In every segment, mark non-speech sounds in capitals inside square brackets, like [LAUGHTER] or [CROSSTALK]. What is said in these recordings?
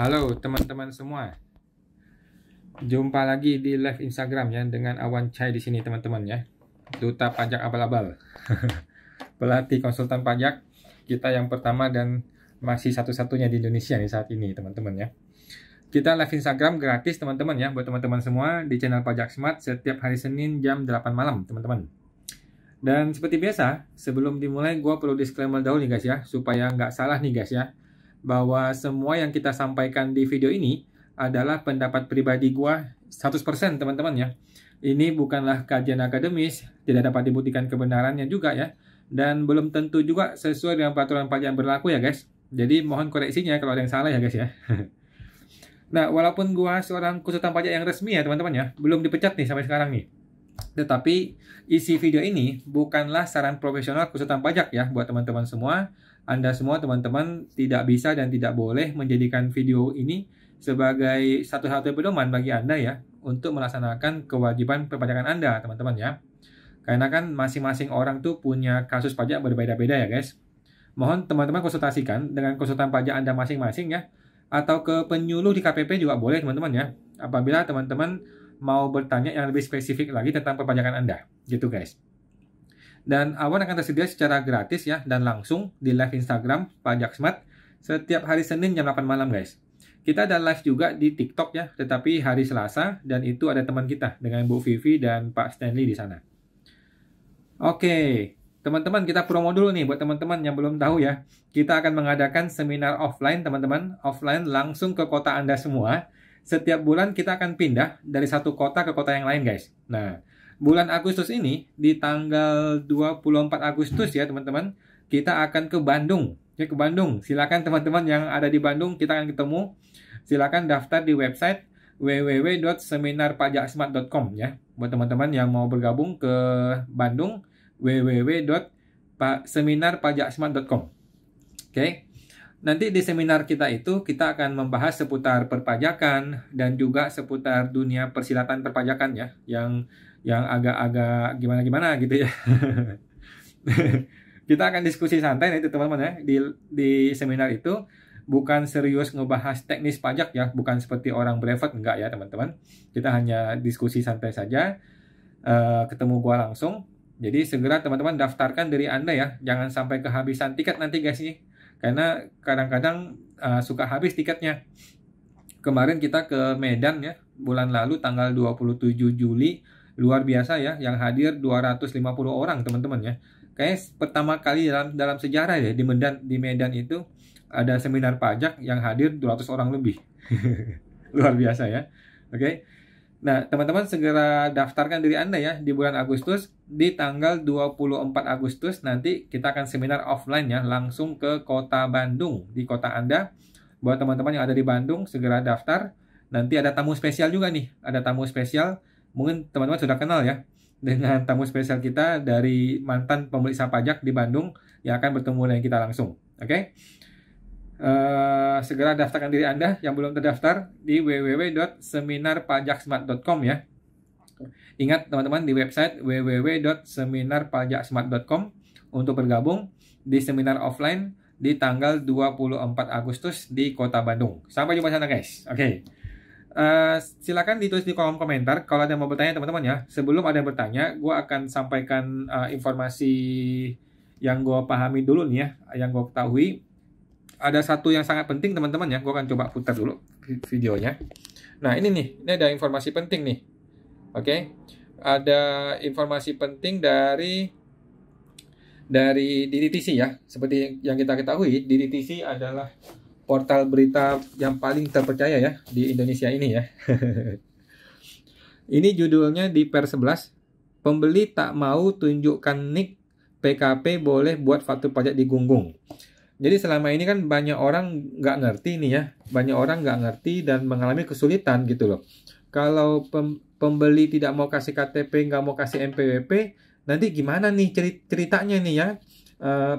Halo teman-teman semua. Jumpa lagi di live Instagram ya dengan Awan Chai di sini teman-teman ya. Duta pajak abal-abal. [LAUGHS] Pelatih konsultan pajak kita yang pertama dan masih satu-satunya di Indonesia nih saat ini teman-teman ya. Kita live Instagram gratis teman-teman ya buat teman-teman semua di channel Pajak Smart setiap hari Senin jam 8 malam teman-teman. Dan seperti biasa, sebelum dimulai gue perlu disclaimer dahulu nih guys ya, supaya nggak salah nih guys ya bahwa semua yang kita sampaikan di video ini adalah pendapat pribadi gua 100% teman-teman ya. Ini bukanlah kajian akademis, tidak dapat dibuktikan kebenarannya juga ya. Dan belum tentu juga sesuai dengan peraturan pajak yang berlaku ya guys. Jadi mohon koreksinya kalau ada yang salah ya guys ya. [LAUGHS] nah, walaupun gua seorang konsultan pajak yang resmi ya teman-teman ya, belum dipecat nih sampai sekarang nih. Tetapi isi video ini bukanlah saran profesional konsultan pajak ya buat teman-teman semua anda semua teman-teman tidak bisa dan tidak boleh menjadikan video ini sebagai satu-satunya pedoman bagi Anda ya untuk melaksanakan kewajiban perpajakan Anda, teman-teman ya. Karena kan masing-masing orang tuh punya kasus pajak berbeda-beda ya, guys. Mohon teman-teman konsultasikan dengan konsultan pajak Anda masing-masing ya atau ke penyuluh di KPP juga boleh teman-teman ya. Apabila teman-teman mau bertanya yang lebih spesifik lagi tentang perpajakan Anda, gitu guys. Dan Awan akan tersedia secara gratis ya dan langsung di live Instagram Pak Jaksmat setiap hari Senin jam 8 malam guys. Kita ada live juga di TikTok ya, tetapi hari Selasa dan itu ada teman kita dengan Bu Vivi dan Pak Stanley di sana. Oke, teman-teman kita promo dulu nih buat teman-teman yang belum tahu ya. Kita akan mengadakan seminar offline teman-teman, offline langsung ke kota Anda semua. Setiap bulan kita akan pindah dari satu kota ke kota yang lain guys. Nah, bulan Agustus ini di tanggal 24 Agustus ya teman-teman kita akan ke Bandung ya ke Bandung silakan teman-teman yang ada di Bandung kita akan ketemu silakan daftar di website www.seminarpajaksmart.com ya buat teman-teman yang mau bergabung ke Bandung www.seminarpajaksmart.com oke Nanti di seminar kita itu kita akan membahas seputar perpajakan dan juga seputar dunia persilatan perpajakan ya yang yang agak-agak gimana-gimana gitu ya. Iya. [LAUGHS] kita akan diskusi santai nih teman-teman ya di di seminar itu bukan serius ngebahas teknis pajak ya, bukan seperti orang brevet enggak ya teman-teman. Kita hanya diskusi santai saja, uh, ketemu gua langsung. Jadi segera teman-teman daftarkan dari anda ya, jangan sampai kehabisan tiket nanti guys nih, karena kadang-kadang uh, suka habis tiketnya. Kemarin kita ke Medan ya, bulan lalu tanggal 27 Juli luar biasa ya yang hadir 250 orang teman-teman ya kayak pertama kali dalam dalam sejarah ya di Medan di Medan itu ada seminar pajak yang hadir 200 orang lebih [LAUGHS] luar biasa ya oke okay? Nah, teman-teman segera daftarkan diri Anda ya di bulan Agustus di tanggal 24 Agustus nanti kita akan seminar offline ya langsung ke Kota Bandung di kota Anda. Buat teman-teman yang ada di Bandung segera daftar. Nanti ada tamu spesial juga nih, ada tamu spesial mungkin teman-teman sudah kenal ya dengan tamu spesial kita dari mantan pemeriksa pajak di Bandung yang akan bertemu dengan kita langsung. Oke. Okay? Uh, eh, segera daftarkan diri Anda yang belum terdaftar di www.seminarpajaksmart.com ya. Ingat teman-teman di website www.seminarpajaksmart.com untuk bergabung di seminar offline di tanggal 24 Agustus di Kota Bandung. Sampai jumpa sana guys. Oke. Okay. Eh, silakan ditulis di kolom komentar kalau ada yang mau bertanya teman-teman ya. Sebelum ada yang bertanya, gue akan sampaikan uh, informasi yang gue pahami dulu nih ya, yang gue ketahui. Ada satu yang sangat penting teman-teman ya, gue akan coba putar dulu videonya. Nah ini nih, ini ada informasi penting nih. Oke, okay? ada informasi penting dari dari DDTC ya. Seperti yang kita ketahui, DDTC adalah portal berita yang paling terpercaya ya di Indonesia ini ya. [LAUGHS] ini judulnya di per 11, pembeli tak mau tunjukkan nik PKP boleh buat faktur pajak digunggung. Jadi selama ini kan banyak orang nggak ngerti nih ya, banyak orang nggak ngerti dan mengalami kesulitan gitu loh. Kalau pem pembeli tidak mau kasih KTP, nggak mau kasih MPWP, nanti gimana nih cerit ceritanya nih ya? Uh,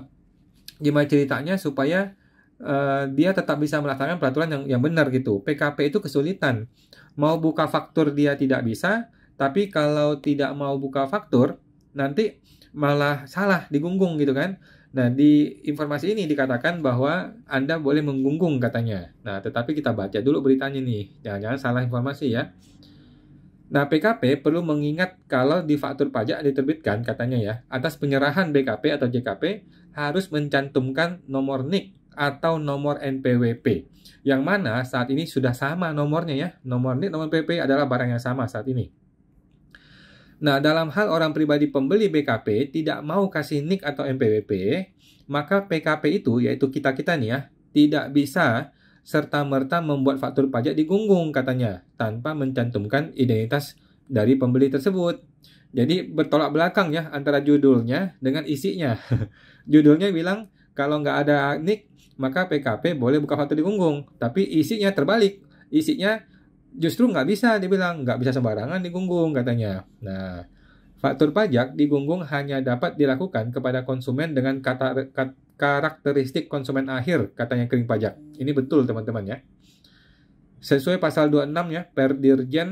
gimana ceritanya supaya Eh, dia tetap bisa melaksanakan peraturan yang yang benar gitu. PKP itu kesulitan. Mau buka faktur dia tidak bisa, tapi kalau tidak mau buka faktur nanti malah salah digunggung gitu kan. Nah, di informasi ini dikatakan bahwa Anda boleh menggunggung katanya. Nah, tetapi kita baca dulu beritanya nih. Jangan-jangan salah informasi ya. Nah, PKP perlu mengingat kalau di faktur pajak diterbitkan katanya ya, atas penyerahan BKP atau JKP harus mencantumkan nomor NIK atau nomor NPWP yang mana saat ini sudah sama nomornya ya nomor NIT nomor PP adalah barang yang sama saat ini nah dalam hal orang pribadi pembeli BKP tidak mau kasih NIK atau NPWP maka PKP itu yaitu kita-kita nih ya tidak bisa serta-merta membuat faktur pajak digunggung katanya tanpa mencantumkan identitas dari pembeli tersebut. Jadi bertolak belakang ya antara judulnya dengan isinya. [LAUGHS] judulnya bilang kalau nggak ada nik maka PKP boleh buka hotel di Gunggung. Tapi isinya terbalik. Isinya justru nggak bisa dibilang. Nggak bisa sembarangan di Gunggung katanya. Nah, faktur pajak di Gunggung hanya dapat dilakukan kepada konsumen dengan kata, kat, karakteristik konsumen akhir, katanya kering pajak. Ini betul teman-teman ya. Sesuai pasal 26 ya, Perdirjen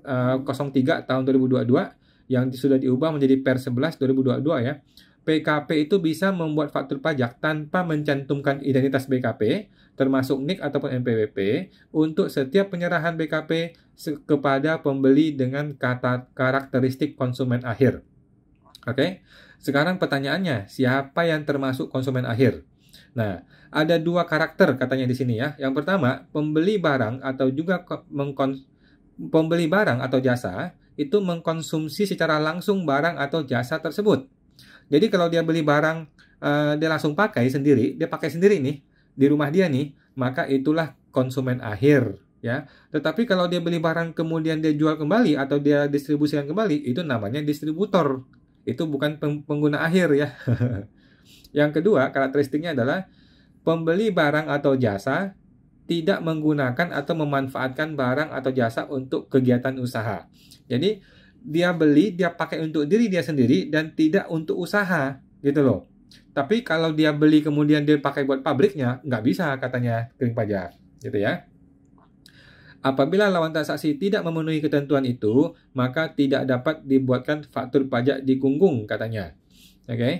uh, eh, 03 tahun 2022 yang sudah diubah menjadi Per 11 2022 ya PKP itu bisa membuat faktur pajak tanpa mencantumkan identitas BKP, termasuk NIK ataupun NPWP, untuk setiap penyerahan BKP kepada pembeli dengan kata karakteristik konsumen akhir. Oke, sekarang pertanyaannya, siapa yang termasuk konsumen akhir? Nah, ada dua karakter katanya di sini ya. Yang pertama, pembeli barang atau juga pembeli barang atau jasa itu mengkonsumsi secara langsung barang atau jasa tersebut. Jadi kalau dia beli barang uh, dia langsung pakai sendiri, dia pakai sendiri nih di rumah dia nih, maka itulah konsumen akhir ya. Tetapi kalau dia beli barang kemudian dia jual kembali atau dia distribusikan kembali, itu namanya distributor. Itu bukan pengguna akhir ya. [LAUGHS] Yang kedua, karakteristiknya adalah pembeli barang atau jasa tidak menggunakan atau memanfaatkan barang atau jasa untuk kegiatan usaha. Jadi dia beli dia pakai untuk diri dia sendiri dan tidak untuk usaha gitu loh tapi kalau dia beli kemudian dia pakai buat pabriknya nggak bisa katanya kering pajak gitu ya Apabila lawan transaksi tidak memenuhi ketentuan itu, maka tidak dapat dibuatkan faktur pajak di dikungkung katanya. Oke. Okay?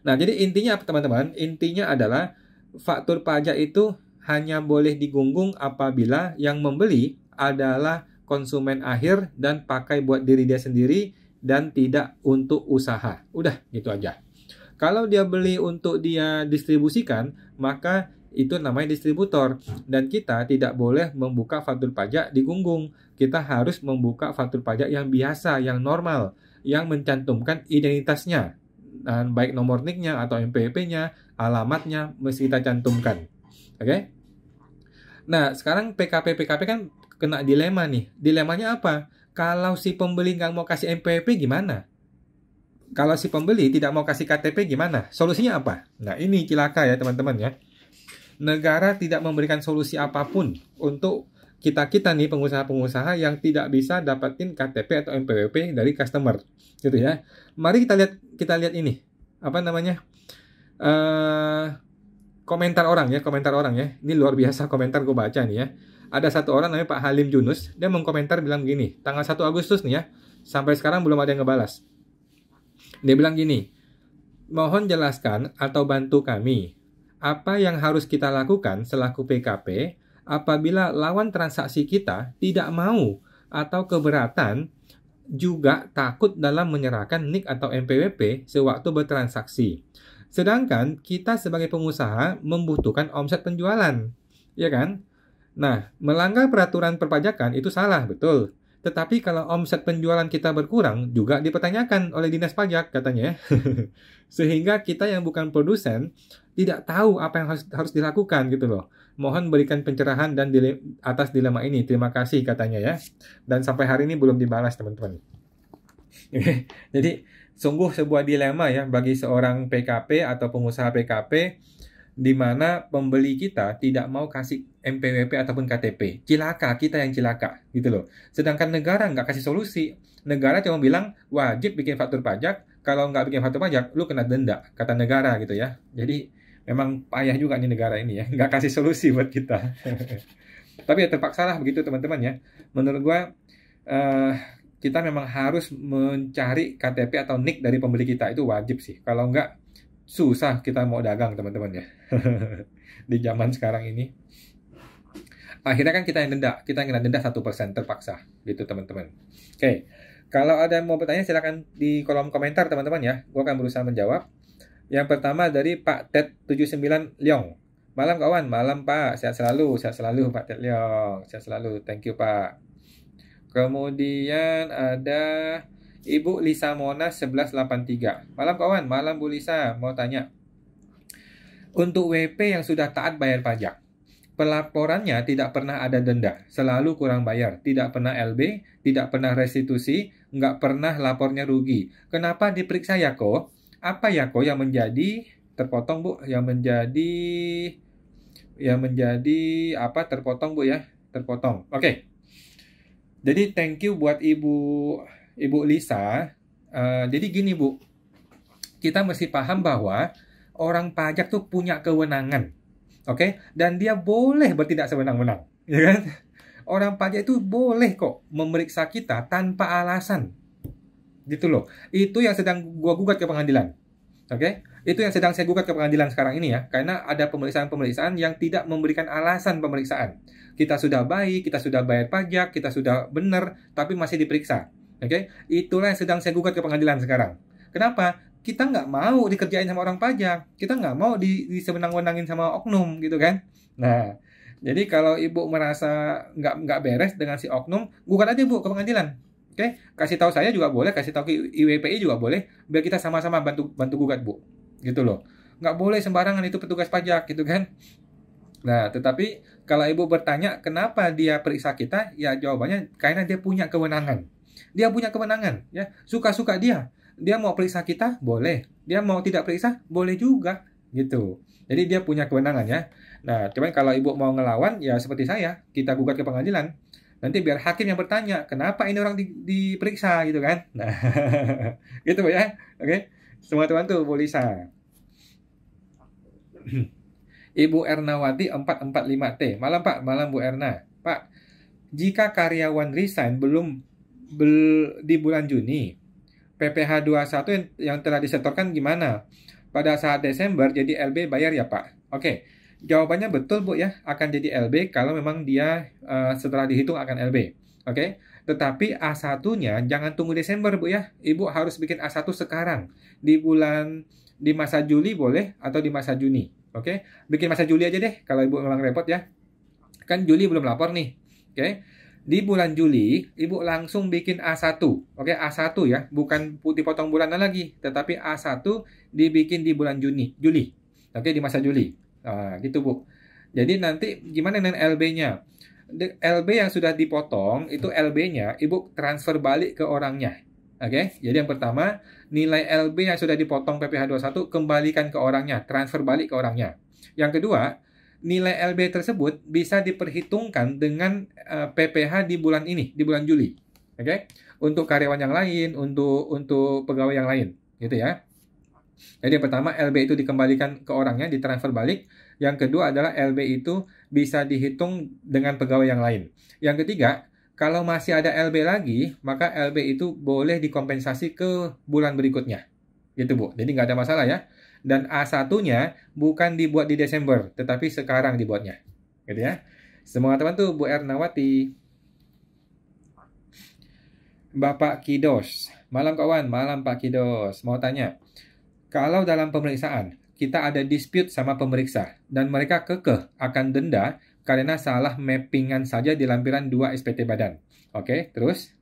Nah, jadi intinya apa teman-teman? Intinya adalah faktur pajak itu hanya boleh digunggung apabila yang membeli adalah konsumen akhir dan pakai buat diri dia sendiri dan tidak untuk usaha. Udah gitu aja. Kalau dia beli untuk dia distribusikan, maka itu namanya distributor dan kita tidak boleh membuka faktur pajak di gunggung. Kita harus membuka faktur pajak yang biasa, yang normal, yang mencantumkan identitasnya. Dan baik nomor NIK-nya atau MPP-nya, alamatnya mesti kita cantumkan. Oke? Okay? Nah, sekarang PKP PKP kan kena dilema nih. Dilemanya apa? Kalau si pembeli nggak mau kasih MPP gimana? Kalau si pembeli tidak mau kasih KTP gimana? Solusinya apa? Nah ini cilaka ya teman-teman ya. Negara tidak memberikan solusi apapun untuk kita-kita nih pengusaha-pengusaha yang tidak bisa dapatin KTP atau MPWP dari customer gitu ya. Mari kita lihat kita lihat ini apa namanya uh, komentar orang ya komentar orang ya ini luar biasa komentar gue baca nih ya ada satu orang namanya Pak Halim Junus, dia mengkomentar bilang gini, tanggal 1 Agustus nih ya, sampai sekarang belum ada yang ngebalas. Dia bilang gini, mohon jelaskan atau bantu kami, apa yang harus kita lakukan selaku PKP apabila lawan transaksi kita tidak mau atau keberatan juga takut dalam menyerahkan NIK atau MPWP sewaktu bertransaksi. Sedangkan kita sebagai pengusaha membutuhkan omset penjualan, ya kan? Nah, melanggar peraturan perpajakan itu salah, betul. Tetapi kalau omset penjualan kita berkurang juga dipertanyakan oleh dinas pajak katanya. Ya. [LAUGHS] Sehingga kita yang bukan produsen tidak tahu apa yang harus, harus dilakukan gitu loh. Mohon berikan pencerahan dan dile atas dilema ini. Terima kasih katanya ya. Dan sampai hari ini belum dibalas teman-teman. [LAUGHS] Jadi sungguh sebuah dilema ya bagi seorang PKP atau pengusaha PKP di mana pembeli kita tidak mau kasih MPWP ataupun KTP. Cilaka, kita yang cilaka gitu loh. Sedangkan negara nggak kasih solusi. Negara cuma bilang wajib bikin faktur pajak, kalau nggak bikin faktur pajak, lu kena denda, kata negara gitu ya. Jadi memang payah juga nih negara ini ya, [LAUGHS] nggak kasih solusi buat kita. [LAUGHS] Tapi ya terpaksa lah begitu teman-teman ya. Menurut gue eh, kita memang harus mencari KTP atau NIK dari pembeli kita itu wajib sih. Kalau nggak susah kita mau dagang teman-teman ya [LAUGHS] di zaman sekarang ini akhirnya kan kita yang denda kita yang denda satu persen terpaksa gitu teman-teman oke okay. kalau ada yang mau bertanya silahkan di kolom komentar teman-teman ya gua akan berusaha menjawab yang pertama dari Pak Ted 79 Leong malam kawan malam Pak sehat selalu sehat selalu Pak Ted Leong sehat selalu thank you Pak kemudian ada Ibu Lisa Monas 1183. Malam kawan, malam Bu Lisa. Mau tanya. Untuk WP yang sudah taat bayar pajak, pelaporannya tidak pernah ada denda, selalu kurang bayar, tidak pernah LB, tidak pernah restitusi, nggak pernah lapornya rugi. Kenapa diperiksa ya kok? Apa ya kok yang menjadi terpotong bu? Yang menjadi yang menjadi apa terpotong bu ya? Terpotong. Oke. Okay. Jadi thank you buat Ibu Ibu Lisa, uh, jadi gini Bu, kita mesti paham bahwa orang pajak tuh punya kewenangan, oke? Okay? Dan dia boleh bertindak sewenang-wenang, ya kan? Orang pajak itu boleh kok memeriksa kita tanpa alasan, gitu loh. Itu yang sedang gua gugat ke pengadilan, oke? Okay? Itu yang sedang saya gugat ke pengadilan sekarang ini ya, karena ada pemeriksaan-pemeriksaan yang tidak memberikan alasan pemeriksaan. Kita sudah baik, kita sudah bayar pajak, kita sudah benar, tapi masih diperiksa. Oke, okay? itulah yang sedang saya gugat ke pengadilan sekarang. Kenapa? Kita nggak mau dikerjain sama orang pajak, kita nggak mau di, disemenang-wenangin sama oknum gitu kan. Nah, jadi kalau ibu merasa nggak nggak beres dengan si oknum, gugat aja bu ke pengadilan. Oke, okay? kasih tahu saya juga boleh, kasih tahu ke IWPI juga boleh, biar kita sama-sama bantu bantu gugat bu, gitu loh. Nggak boleh sembarangan itu petugas pajak gitu kan. Nah, tetapi kalau ibu bertanya kenapa dia periksa kita, ya jawabannya karena dia punya kewenangan dia punya kewenangan, ya. Suka-suka dia. Dia mau periksa kita, boleh. Dia mau tidak periksa, boleh juga, gitu. Jadi dia punya kewenangan ya. Nah, cuman kalau ibu mau ngelawan, ya seperti saya, kita gugat ke pengadilan. Nanti biar hakim yang bertanya, kenapa ini orang di, diperiksa gitu kan? Nah, [LAUGHS] gitu ya. Oke, semua teman tuh Bolisa. [CLEARS THROAT] Ibu Ernawati 445T. Malam Pak, malam Bu Erna. Pak, jika karyawan resign belum di bulan Juni PPh 21 yang, yang telah disetorkan gimana? Pada saat Desember jadi LB bayar ya Pak? Oke, jawabannya betul Bu ya akan jadi LB kalau memang dia uh, setelah dihitung akan LB. Oke, tetapi A1-nya jangan tunggu Desember Bu ya. Ibu harus bikin A1 sekarang di bulan di masa Juli boleh atau di masa Juni. Oke, bikin masa Juli aja deh kalau Ibu memang repot ya. Kan Juli belum lapor nih. Oke, okay? di bulan Juli ibu langsung bikin A1. Oke, A1 ya, bukan putih potong bulanan lagi, tetapi A1 dibikin di bulan Juni, Juli. Oke, di masa Juli. Nah, gitu, Bu. Jadi nanti gimana dengan LB-nya? LB yang sudah dipotong itu LB-nya ibu transfer balik ke orangnya. Oke, jadi yang pertama nilai LB yang sudah dipotong PPh 21 kembalikan ke orangnya, transfer balik ke orangnya. Yang kedua, nilai LB tersebut bisa diperhitungkan dengan uh, eh, PPH di bulan ini, di bulan Juli. Oke? Okay? Untuk karyawan yang lain, untuk untuk pegawai yang lain, gitu ya. Jadi yang pertama LB itu dikembalikan ke orangnya, ditransfer balik. Yang kedua adalah LB itu bisa dihitung dengan pegawai yang lain. Yang ketiga, kalau masih ada LB lagi, maka LB itu boleh dikompensasi ke bulan berikutnya. Gitu Bu. Jadi nggak ada masalah ya dan A1-nya bukan dibuat di Desember, tetapi sekarang dibuatnya. Gitu ya. Semangat teman tuh Bu Ernawati. Bapak Kidos. Malam kawan, malam Pak Kidos. Mau tanya, kalau dalam pemeriksaan kita ada dispute sama pemeriksa dan mereka kekeh akan denda karena salah mappingan saja di lampiran 2 SPT badan. Oke, terus?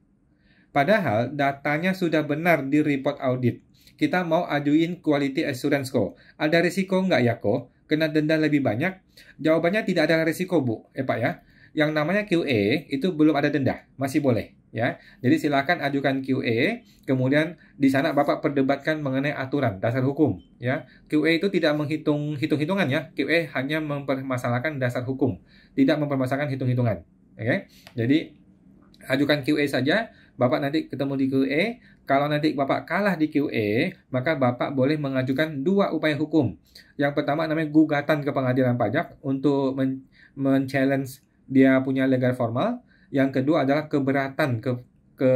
Padahal datanya sudah benar di report audit. Kita mau ajuin quality assurance ko. Ada risiko nggak ya ko? Kena denda lebih banyak? Jawabannya tidak ada risiko bu, eh pak ya. Yang namanya QA itu belum ada denda, masih boleh ya. Jadi silakan ajukan QA, kemudian di sana Bapak perdebatkan mengenai aturan dasar hukum, ya. QA itu tidak menghitung hitung-hitungan ya. QA hanya mempermasalahkan dasar hukum, tidak mempermasalahkan hitung-hitungan. Oke. Okay? Jadi ajukan QA saja, Bapak nanti ketemu di QA, kalau nanti Bapak kalah di QA, maka Bapak boleh mengajukan dua upaya hukum. Yang pertama namanya gugatan ke pengadilan pajak untuk men, men challenge dia punya legal formal. Yang kedua adalah keberatan ke ke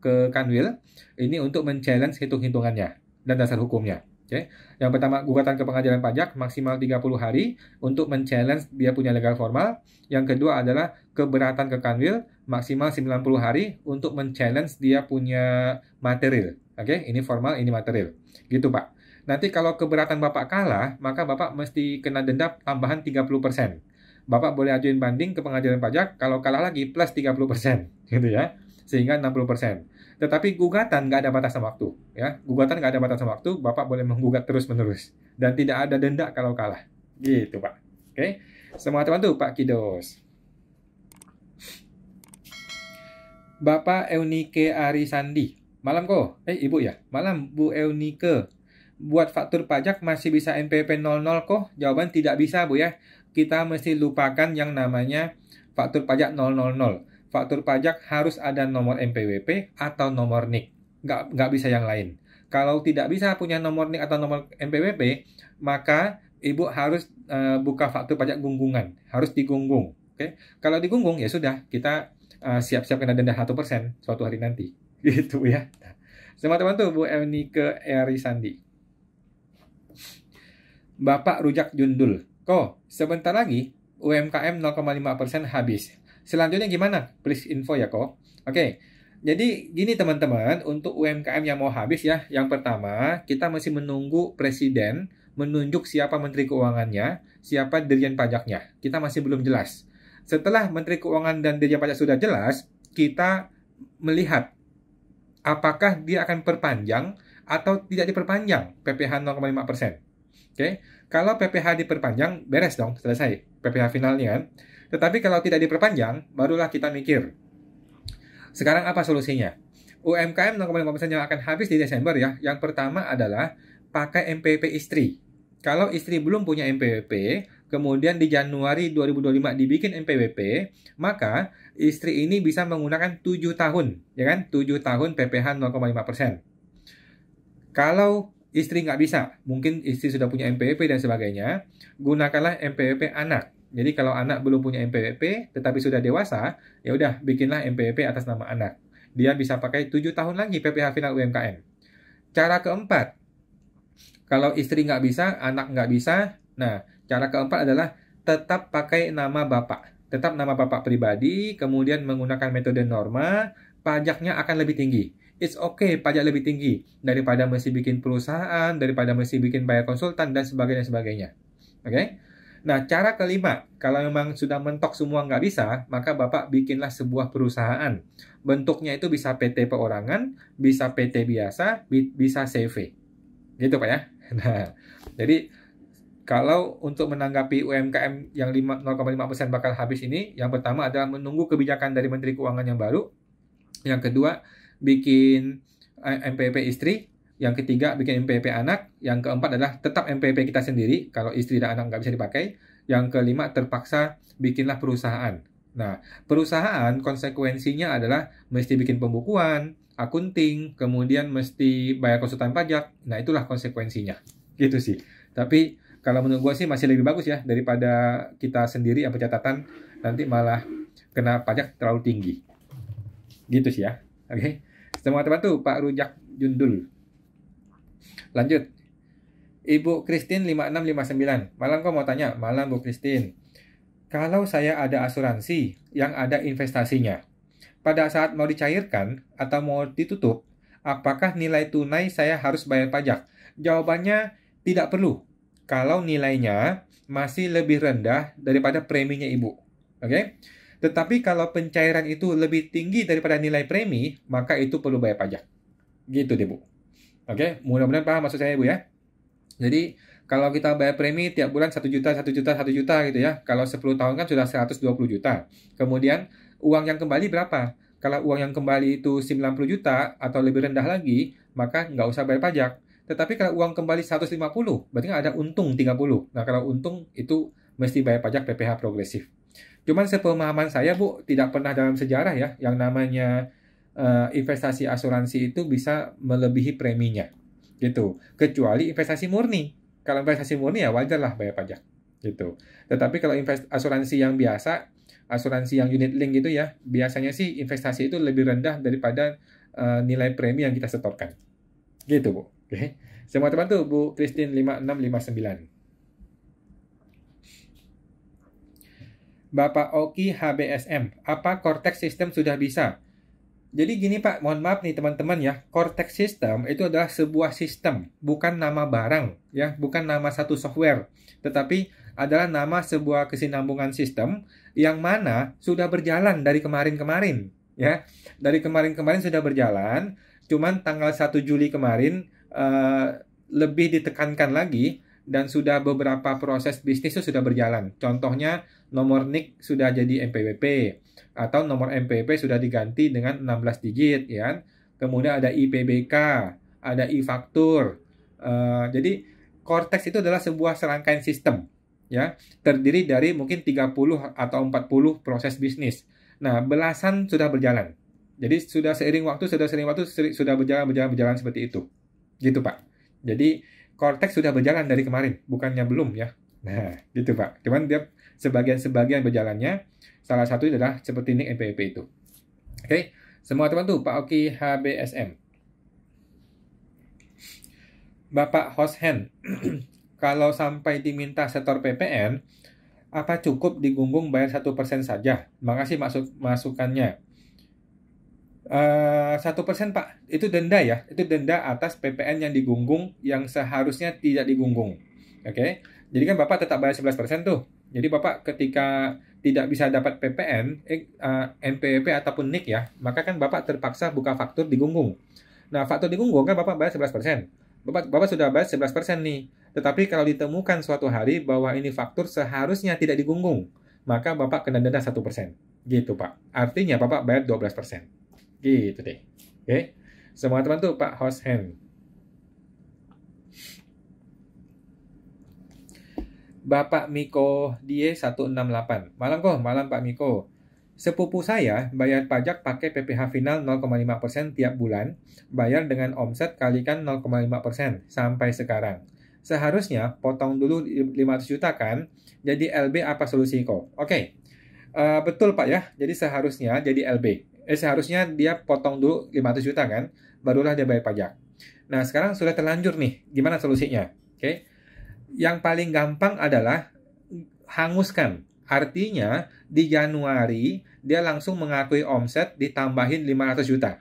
ke Kanwil ini untuk men-challenge hitung-hitungannya dan dasar hukumnya. Oke. Okay. Yang pertama gugatan ke pengadilan pajak maksimal 30 hari untuk men-challenge dia punya legal formal. Yang kedua adalah keberatan ke Kanwil maksimal 90 hari untuk men-challenge dia punya material. Oke, okay? ini formal, ini material. Gitu, Pak. Nanti kalau keberatan Bapak kalah, maka Bapak mesti kena denda tambahan 30%. Bapak boleh ajuin banding ke pengadilan pajak, kalau kalah lagi plus 30%, [LAUGHS] gitu ya. Sehingga 60%. Tetapi gugatan nggak ada batasan waktu, ya. Gugatan nggak ada batasan waktu, Bapak boleh menggugat terus-menerus. Dan tidak ada denda kalau kalah. Gitu, Pak. Oke. Okay? Semangat bantu Pak Kidos. Bapak Eunike Ari Sandi, Malam kok. Eh, Ibu ya. Malam Bu Eunike. Buat faktur pajak masih bisa NPP 00 kok? Jawaban tidak bisa, Bu ya. Kita mesti lupakan yang namanya faktur pajak 000. Faktur pajak harus ada nomor NPWP atau nomor NIK. Nggak, nggak bisa yang lain. Kalau tidak bisa punya nomor NIK atau nomor NPWP, maka Ibu harus uh, buka faktur pajak gunggungan. Harus digunggung. Oke, okay? kalau digunggung ya sudah kita Eh, siap-siap kena denda 1% persen suatu hari nanti [LAUGHS] gitu ya Selamat teman-teman tuh Bu ke Eri Sandi Bapak rujak jundul kok sebentar lagi UMKM 0,5% habis selanjutnya gimana please info ya kok oke Jadi gini teman-teman, untuk UMKM yang mau habis ya, yang pertama kita masih menunggu presiden menunjuk siapa menteri keuangannya, siapa dirjen pajaknya. Kita masih belum jelas setelah Menteri Keuangan dan Dirjen Pajak sudah jelas, kita melihat apakah dia akan perpanjang atau tidak diperpanjang PPh 0,5 Oke, okay? kalau PPh diperpanjang beres dong selesai PPh finalnya kan. Tetapi kalau tidak diperpanjang barulah kita mikir. Sekarang apa solusinya? UMKM 0,5 yang akan habis di Desember ya. Yang pertama adalah pakai MPP istri. Kalau istri belum punya MPP, kemudian di Januari 2025 dibikin MPWP maka istri ini bisa menggunakan 7 tahun, ya kan? 7 tahun PPH 0,5%. Kalau istri nggak bisa, mungkin istri sudah punya MPWP dan sebagainya, gunakanlah MPWP anak. Jadi kalau anak belum punya MPWP tetapi sudah dewasa, ya udah bikinlah MPWP atas nama anak. Dia bisa pakai 7 tahun lagi PPH final UMKM. Cara keempat, kalau istri nggak bisa, anak nggak bisa, nah Cara keempat adalah tetap pakai nama Bapak. Tetap nama Bapak pribadi, kemudian menggunakan metode norma, pajaknya akan lebih tinggi. It's okay pajak lebih tinggi daripada mesti bikin perusahaan, daripada mesti bikin bayar konsultan dan sebagainya sebagainya. Oke? Okay? Nah, cara kelima, kalau memang sudah mentok semua nggak bisa, maka Bapak bikinlah sebuah perusahaan. Bentuknya itu bisa PT perorangan, bisa PT biasa, bisa CV. Gitu Pak ya. [LAUGHS] Nah, jadi kalau untuk menanggapi UMKM yang 0,5% bakal habis ini, yang pertama adalah menunggu kebijakan dari Menteri Keuangan yang baru. Yang kedua, bikin eh, MPP istri. Yang ketiga, bikin MPP anak. Yang keempat adalah tetap MPP kita sendiri, kalau istri dan anak nggak bisa dipakai. Yang kelima, terpaksa bikinlah perusahaan. Nah, perusahaan konsekuensinya adalah mesti bikin pembukuan, akunting, kemudian mesti bayar konsultan pajak. Nah, itulah konsekuensinya. Gitu sih. Tapi kalau menurut gue sih masih lebih bagus ya daripada kita sendiri apa catatan nanti malah kena pajak terlalu tinggi gitu sih ya oke okay. teman tuh Pak Rujak Jundul lanjut Ibu Christine 5659 malam kok mau tanya malam Bu Kristin, kalau saya ada asuransi yang ada investasinya pada saat mau dicairkan atau mau ditutup apakah nilai tunai saya harus bayar pajak jawabannya tidak perlu kalau nilainya masih lebih rendah daripada preminya ibu. Oke? Okay? Tetapi kalau pencairan itu lebih tinggi daripada nilai premi, maka itu perlu bayar pajak. Gitu deh, Bu. Oke, okay? mudah-mudahan paham maksud saya, Bu ya. Jadi, kalau kita bayar premi tiap bulan 1 juta, 1 juta, 1 juta gitu ya. Kalau 10 tahun kan sudah 120 juta. Kemudian uang yang kembali berapa? Kalau uang yang kembali itu 90 juta atau lebih rendah lagi, maka nggak usah bayar pajak. Tetapi kalau uang kembali 150, berarti ada untung 30. Nah, kalau untung itu mesti bayar pajak PPh progresif. Cuman sepemahaman saya, Bu, tidak pernah dalam sejarah ya yang namanya uh, investasi asuransi itu bisa melebihi preminya. Gitu. Kecuali investasi murni. Kalau investasi murni ya wajar lah bayar pajak. Gitu. Tetapi kalau invest asuransi yang biasa, asuransi yang unit link gitu ya, biasanya sih investasi itu lebih rendah daripada uh, nilai premi yang kita setorkan. Gitu, Bu. Okay. Semua terbantu Bu Christine 5659. Bapak Oki HBSM, apa cortex system sudah bisa? Jadi gini Pak, mohon maaf nih teman-teman ya, cortex system itu adalah sebuah sistem, bukan nama barang ya, bukan nama satu software, tetapi adalah nama sebuah kesinambungan sistem yang mana sudah berjalan dari kemarin-kemarin ya. Dari kemarin-kemarin sudah berjalan, cuman tanggal 1 Juli kemarin Eh, lebih ditekankan lagi dan sudah beberapa proses bisnis itu sudah berjalan. Contohnya nomor NIK sudah jadi MPWP atau nomor MPWP sudah diganti dengan 16 digit ya. Kemudian ada IPBK, ada e-faktur. Uh, eh, jadi Cortex itu adalah sebuah serangkaian sistem ya, terdiri dari mungkin 30 atau 40 proses bisnis. Nah, belasan sudah berjalan. Jadi sudah seiring waktu, sudah sering waktu sudah berjalan berjalan berjalan seperti itu. Gitu, Pak. Jadi Cortex sudah berjalan dari kemarin, bukannya belum ya. Nah, gitu, Pak. Cuman dia sebagian-sebagian berjalannya, salah satu adalah seperti ini MPP itu. Oke, okay? semua teman tuh Pak Oki HBSM. Bapak Hoshen, [CLEARS THROAT] kalau sampai diminta setor PPN, apa cukup digunggung bayar satu persen saja? Makasih masuk masukannya. Eh, satu persen pak itu denda ya itu denda atas PPN yang digunggung yang seharusnya tidak digunggung oke okay? jadi kan bapak tetap bayar sebelas persen tuh jadi bapak ketika tidak bisa dapat PPN eh, uh, eh, NPWP ataupun NIK ya maka kan bapak terpaksa buka faktur digunggung nah faktur digunggung kan bapak bayar sebelas persen bapak bapak sudah bayar sebelas persen nih tetapi kalau ditemukan suatu hari bahwa ini faktur seharusnya tidak digunggung maka bapak kena denda satu persen gitu pak artinya bapak bayar dua belas persen Gitu deh. Oke. Okay? Semua teman tuh Pak Hoshen, Bapak Miko Die 168. Malam kok, malam Pak Miko. Sepupu saya bayar pajak pakai PPh final 0,5% tiap bulan, bayar dengan omset kalikan 0,5% sampai sekarang. Seharusnya potong dulu 500 juta kan, jadi LB apa solusi kok? Oke, okay. uh, eh, betul Pak ya, jadi seharusnya jadi LB eh seharusnya dia potong dulu 500 juta kan, barulah dia bayar pajak. Nah, sekarang sudah terlanjur nih, gimana solusinya? Oke. Okay? Yang paling gampang adalah hanguskan. Artinya di Januari dia langsung mengakui omset ditambahin 500 juta.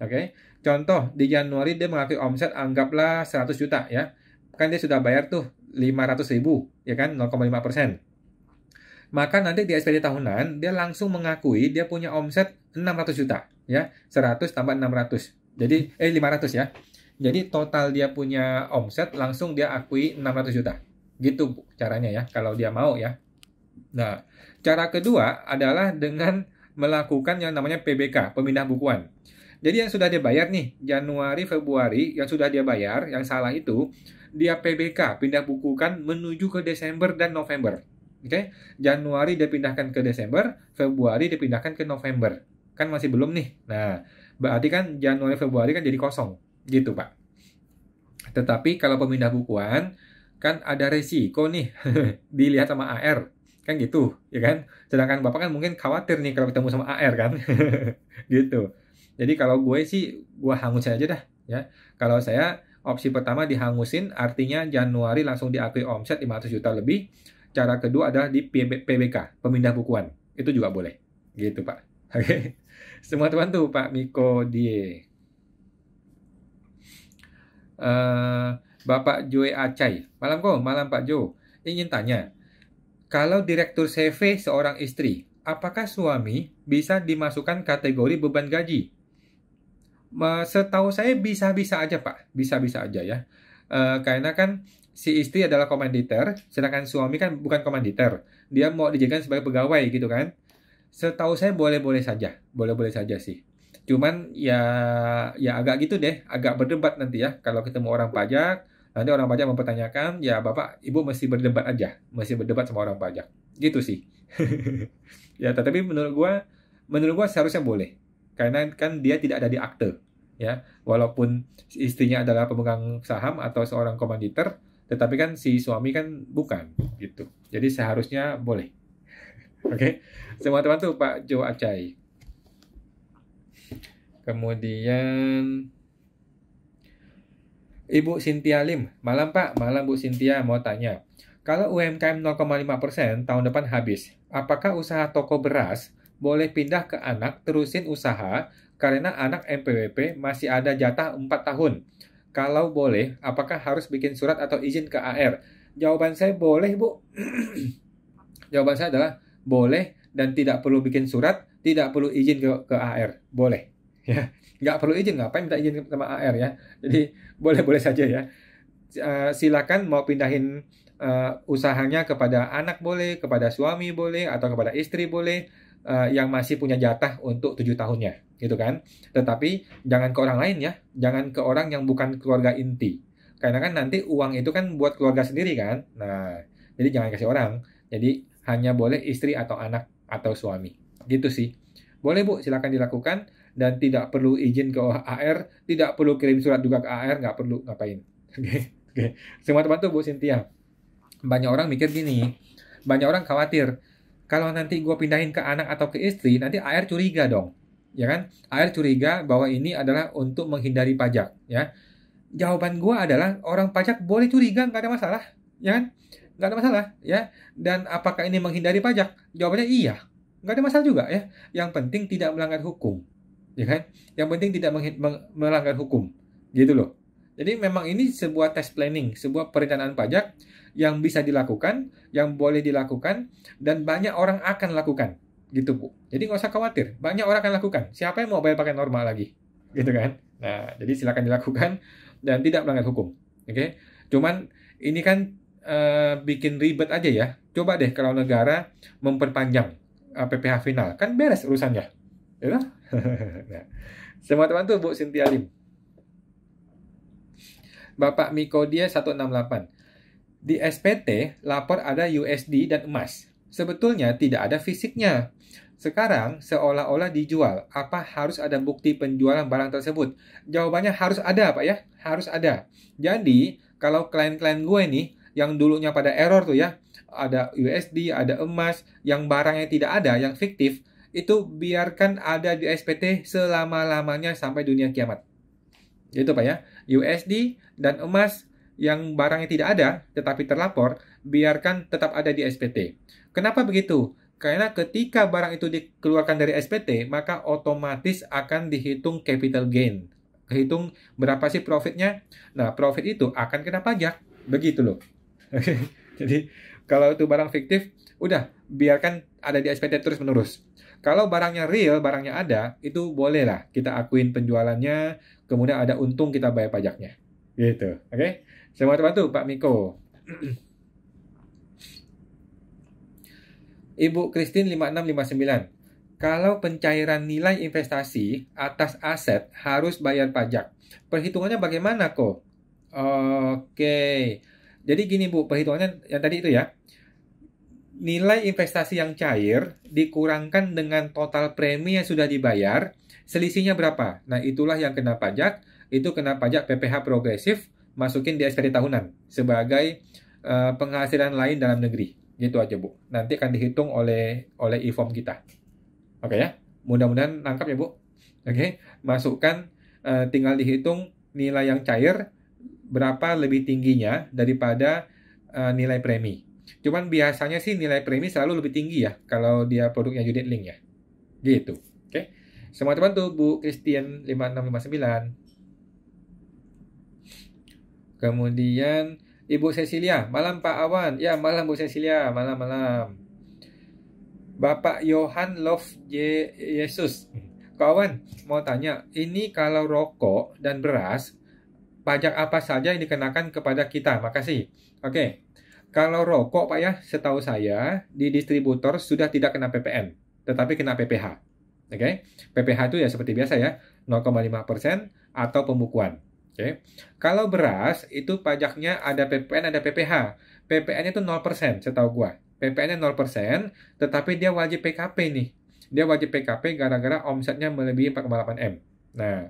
Oke. Okay? Contoh di Januari dia mengakui omset anggaplah 100 juta ya. Kan dia sudah bayar tuh 500 ribu ya kan 0,5 persen. Maka nanti di SPD tahunan dia langsung mengakui dia punya omset 600 juta ya 100 tambah 600 jadi eh 500 ya jadi total dia punya omset langsung dia akui 600 juta gitu caranya ya kalau dia mau ya nah cara kedua adalah dengan melakukan yang namanya PBK pemindah bukuan jadi yang sudah dia bayar nih Januari Februari yang sudah dia bayar yang salah itu dia PBK pindah bukukan menuju ke Desember dan November Oke, okay? Januari dipindahkan ke Desember, Februari dipindahkan ke November kan masih belum nih nah berarti kan Januari Februari kan jadi kosong gitu pak tetapi kalau pemindah bukuan kan ada resiko nih [LAUGHS] dilihat sama AR kan gitu ya kan sedangkan bapak kan mungkin khawatir nih kalau ketemu sama AR kan [LAUGHS] gitu jadi kalau gue sih gue hangusin aja dah ya kalau saya opsi pertama dihangusin artinya Januari langsung diakui omset 500 juta lebih cara kedua adalah di PBK pemindah bukuan itu juga boleh gitu pak [LAUGHS] oke semua teman tuh Pak Miko Die. Uh, eh, Bapak Joe Acai. Malam kok, malam Pak Jo. Ingin tanya, kalau direktur CV seorang istri, apakah suami bisa dimasukkan kategori beban gaji? Setahu saya bisa-bisa aja Pak, bisa-bisa aja ya. Uh, karena kan si istri adalah komanditer, sedangkan suami kan bukan komanditer. Dia mau dijadikan sebagai pegawai gitu kan setahu saya boleh-boleh saja, boleh-boleh saja sih. Cuman ya ya agak gitu deh, agak berdebat nanti ya. Kalau ketemu orang pajak, nanti orang pajak mempertanyakan, ya Bapak, Ibu mesti berdebat aja, mesti berdebat sama orang pajak. Gitu sih. [LAUGHS] ya, tetapi menurut gua menurut gua seharusnya boleh. Karena kan dia tidak ada di akte, ya. Walaupun istrinya adalah pemegang saham atau seorang komanditer, tetapi kan si suami kan bukan gitu. Jadi seharusnya boleh. Oke, okay? teman-teman tuh Pak Jo Acai. Kemudian Ibu Sintia Lim, malam Pak, malam Bu Sintia mau tanya. Kalau UMKM 0,5% tahun depan habis, apakah usaha toko beras boleh pindah ke anak terusin usaha karena anak MPWP masih ada jatah 4 tahun? Kalau boleh, apakah harus bikin surat atau izin ke AR? Jawaban saya boleh, Bu. [CLEARS THROAT] Jawaban saya adalah boleh dan tidak perlu bikin surat, tidak perlu izin ke, ke AR, boleh. Ya, nggak perlu izin, ngapain minta izin sama AR ya? Jadi [LAUGHS] boleh-boleh saja ya. Eh, silakan mau pindahin uh, usahanya kepada anak boleh, kepada suami boleh, atau kepada istri boleh uh, yang masih punya jatah untuk tujuh tahunnya, gitu kan? Tetapi jangan ke orang lain ya, jangan ke orang yang bukan keluarga inti, karena kan nanti uang itu kan buat keluarga sendiri kan. Nah, jadi jangan kasih orang. Jadi hanya boleh istri atau anak atau suami. Gitu sih. Boleh Bu, silakan dilakukan dan tidak perlu izin ke AR, tidak perlu kirim surat juga ke AR, nggak perlu ngapain. [LAUGHS] Oke, okay. okay. semua teman tuh Bu Cynthia. Banyak orang mikir gini, banyak orang khawatir kalau nanti gue pindahin ke anak atau ke istri, nanti AR curiga dong, ya kan? AR curiga bahwa ini adalah untuk menghindari pajak, ya. Jawaban gue adalah orang pajak boleh curiga nggak ada masalah, ya kan? nggak ada masalah ya. Dan apakah ini menghindari pajak? Jawabannya iya, nggak ada masalah juga ya. Yang penting tidak melanggar hukum, ya kan? Yang penting tidak melanggar hukum, gitu loh. Jadi memang ini sebuah test planning, sebuah perencanaan pajak yang bisa dilakukan, yang boleh dilakukan, dan banyak orang akan lakukan, gitu bu. Jadi nggak usah khawatir, banyak orang akan lakukan. Siapa yang mau bayar pakai normal lagi, gitu kan? Nah, jadi silakan dilakukan dan tidak melanggar hukum, oke? Okay? Cuman ini kan uh, bikin ribet aja ya. Coba deh kalau negara memperpanjang uh, eh, PPH final, kan beres urusannya. Ya You kan? [LAUGHS] know? Nah, semua teman tuh Bu Sintia Lim. Bapak Mikodia 168. Di SPT, lapor ada USD dan emas. Sebetulnya tidak ada fisiknya. Sekarang seolah-olah dijual. Apa harus ada bukti penjualan barang tersebut? Jawabannya harus ada, Pak ya. Harus ada. Jadi, kalau klien-klien gue nih yang dulunya pada error tuh ya, ada USD, ada emas, yang barangnya tidak ada, yang fiktif, itu biarkan ada di SPT selama-lamanya sampai dunia kiamat. itu Pak ya. USD dan emas yang barangnya tidak ada tetapi terlapor, biarkan tetap ada di SPT. Kenapa begitu? Karena ketika barang itu dikeluarkan dari SPT, maka otomatis akan dihitung capital gain. Kehitung berapa sih profitnya? Nah, profit itu akan kena pajak. Begitu loh. Oke. Okay? [LAUGHS] Jadi kalau itu barang fiktif, udah biarkan ada di SPT terus menerus. Kalau barangnya real, barangnya ada, itu bolehlah kita akuin penjualannya, kemudian ada untung kita bayar pajaknya. Gitu. Oke. Okay? Semua terbantu Pak Miko. [CLEARS THROAT] Ibu Christine 5659. Kalau pencairan nilai investasi atas aset harus bayar pajak. Perhitungannya bagaimana kok? Oke. Okay. Jadi gini Bu, perhitungannya yang tadi itu ya. Nilai investasi yang cair dikurangkan dengan total premi yang sudah dibayar, selisihnya berapa? Nah, itulah yang kena pajak, itu kena pajak PPh progresif masukin di SPT tahunan sebagai uh, penghasilan lain dalam negeri. Gitu aja, Bu. Nanti akan dihitung oleh oleh e-form kita. Oke okay, ya? Mudah-mudahan nangkap ya, Bu. Oke, okay? masukkan uh, tinggal dihitung nilai yang cair berapa lebih tingginya daripada uh, nilai premi. Cuman biasanya sih nilai premi selalu lebih tinggi ya kalau dia produknya unit link ya. Gitu. Oke. Okay. Semua teman tuh Bu Christian 5659. Kemudian Ibu Cecilia, malam Pak Awan. Ya, malam Bu Cecilia, malam-malam. Bapak Johan Love Yesus. Kawan, mau tanya, ini kalau rokok dan beras pajak apa saja yang dikenakan kepada kita. Makasih. Oke. Kalau rokok Pak ya, setahu saya di distributor sudah tidak kena PPN, tetapi kena PPH. Oke. PPH itu ya seperti biasa ya, 0,5% atau pembukuan. Oke. Kalau beras itu pajaknya ada PPN, ada PPH. PPN-nya itu 0% setahu gua. PPN-nya 0%, tetapi dia wajib PKP nih. Dia wajib PKP gara-gara omsetnya melebihi 4,8 M. Nah,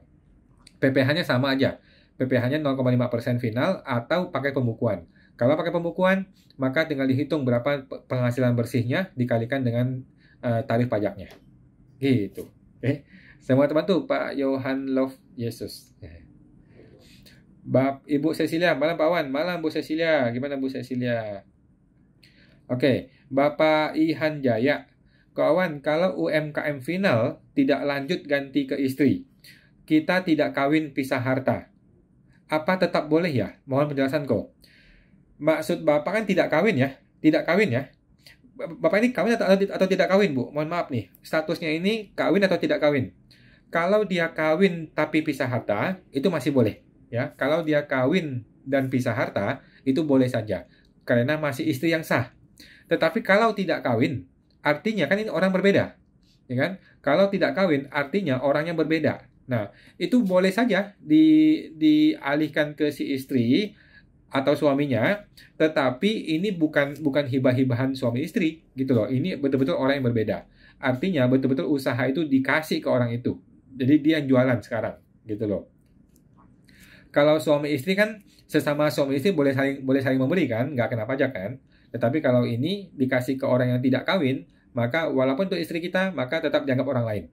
PPH-nya sama aja PPh-nya 0,5% final atau pakai pembukuan. Kalau pakai pembukuan, maka tinggal dihitung berapa penghasilan bersihnya dikalikan dengan uh, tarif pajaknya. Gitu. Oke. Semua teman tuh Pak Johan Love Yesus. Bab Ibu Cecilia, malam Pak Wan, malam Bu Cecilia. Gimana Bu Cecilia? Oke, Bapak Ihan Jaya. Kawan, kalau UMKM final tidak lanjut ganti ke istri, kita tidak kawin pisah harta. Apa tetap boleh ya? Mohon penjelasan kok. Maksud Bapak kan tidak kawin ya? Tidak kawin ya? Bapak ini kawin atau, atau tidak kawin, Bu? Mohon maaf nih. Statusnya ini kawin atau tidak kawin? Kalau dia kawin tapi pisah harta, itu masih boleh. Ya, kalau dia kawin dan pisah harta, itu boleh saja karena masih istri yang sah. Tetapi kalau tidak kawin, artinya kan ini orang berbeda, ya kan? Kalau tidak kawin, artinya orangnya berbeda. Nah, itu boleh saja di, dialihkan ke si istri atau suaminya, tetapi ini bukan bukan hibah-hibahan suami istri gitu loh. Ini betul-betul orang yang berbeda. Artinya betul-betul usaha itu dikasih ke orang itu. Jadi dia yang jualan sekarang gitu loh. Kalau suami istri kan sesama suami istri boleh saling boleh saling memberi kan, nggak kena pajak kan. Tetapi kalau ini dikasih ke orang yang tidak kawin, maka walaupun itu istri kita, maka tetap dianggap orang lain.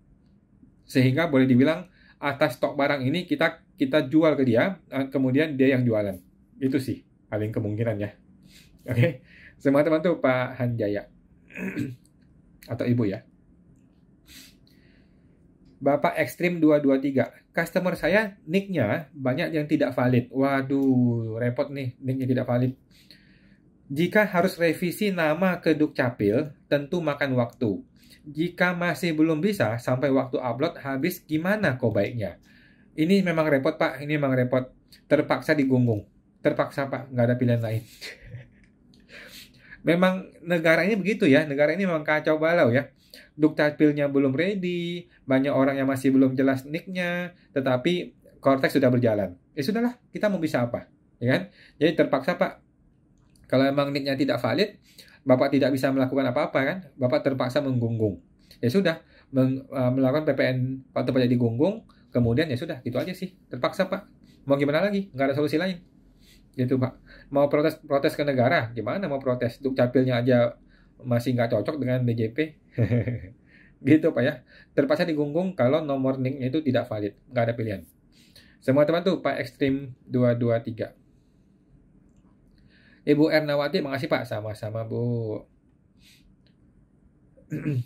Sehingga boleh dibilang atas stok barang ini kita kita jual ke dia, eh, kemudian dia yang jualan. Itu sih paling kemungkinan ya. Oke. Okay? Semua teman Pak Hanjaya [CLEARS THROAT] atau Ibu ya. Bapak Ekstrim 223. Customer saya nicknya banyak yang tidak valid. Waduh, repot nih nicknya tidak valid. Jika harus revisi nama ke Dukcapil, tentu makan waktu. Jika masih belum bisa sampai waktu upload habis, gimana kok baiknya? Ini memang repot Pak, ini memang repot. Terpaksa digunggung. Terpaksa Pak, nggak ada pilihan lain. [LAUGHS] memang negara ini begitu ya, negara ini memang kacau balau ya. Dukcapilnya belum ready, banyak orang yang masih belum jelas nicknya, tetapi Cortex sudah berjalan. Ya eh, sudahlah, kita mau bisa apa? Ya kan? Jadi terpaksa Pak, kalau memang niknya tidak valid, Bapak tidak bisa melakukan apa-apa kan? Bapak terpaksa menggunggung. Ya sudah, meng, uh, melakukan PPN atau pajak digunggung, kemudian ya sudah, gitu aja sih. Terpaksa, Pak. Mau gimana lagi? Nggak ada solusi lain. Gitu, Pak. Mau protes protes ke negara, gimana mau protes? Untuk capilnya aja masih nggak cocok dengan BJP. [LAUGHS] gitu Pak ya. Terpaksa digunggung kalau nomor nicknya itu tidak valid. Nggak ada pilihan. Semua teman tuh Pak Ekstrim 223. Ibu Ernawati makasih Pak sama-sama Bu. [CLEARS THROAT]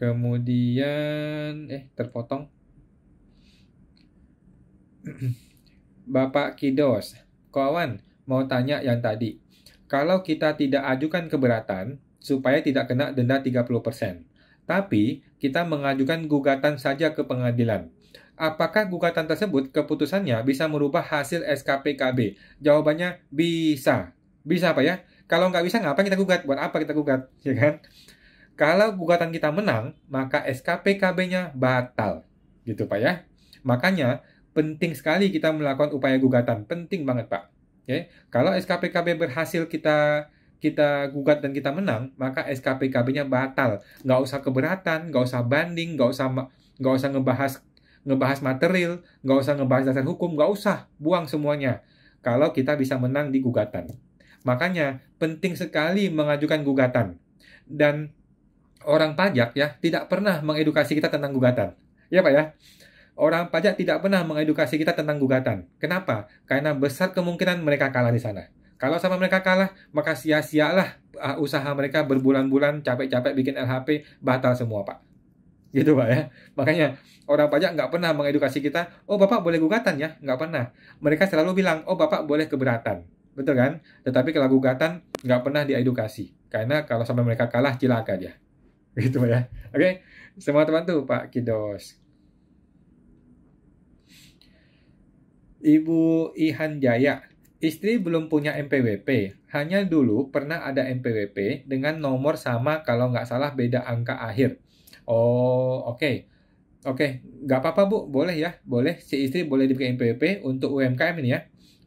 Kemudian eh terpotong. [CLEARS THROAT] Bapak Kidos, kawan mau tanya yang tadi. Kalau kita tidak ajukan keberatan supaya tidak kena denda 30%, tapi kita mengajukan gugatan saja ke pengadilan. Apakah gugatan tersebut keputusannya bisa merubah hasil SKPKB? Jawabannya bisa bisa apa ya kalau nggak bisa ngapain kita gugat buat apa kita gugat [LAUGHS] ya kan kalau gugatan kita menang maka SKPKB-nya batal gitu pak ya makanya penting sekali kita melakukan upaya gugatan penting banget pak oke ya. kalau SKPKB berhasil kita kita gugat dan kita menang maka SKPKB-nya batal nggak usah keberatan nggak usah banding nggak usah nggak usah ngebahas ngebahas material nggak usah ngebahas dasar hukum nggak usah buang semuanya kalau kita bisa menang di gugatan Makanya penting sekali mengajukan gugatan. Dan orang pajak ya tidak pernah mengedukasi kita tentang gugatan. Ya Pak ya. Orang pajak tidak pernah mengedukasi kita tentang gugatan. Kenapa? Karena besar kemungkinan mereka kalah di sana. Kalau sama mereka kalah, maka sia-sialah ah, usaha mereka berbulan-bulan capek-capek bikin LHP batal semua, Pak. Gitu, Pak ya. Makanya orang pajak nggak pernah mengedukasi kita, oh Bapak boleh gugatan ya? Nggak pernah. Mereka selalu bilang, oh Bapak boleh keberatan. Betul kan? Tetapi kalau gugatan nggak pernah diedukasi. Karena kalau sampai mereka kalah, cilaka dia. [LAUGHS] Gitu ya. Oke, okay? semua teman tuh Pak Kidos. Ibu Ihan Jaya, istri belum punya MPWP. Hanya dulu pernah ada MPWP dengan nomor sama kalau nggak salah beda angka akhir. Oh, oke. Okay. Oke, okay. nggak apa-apa Bu, boleh ya, boleh. Si istri boleh dipakai MPWP untuk UMKM ini ya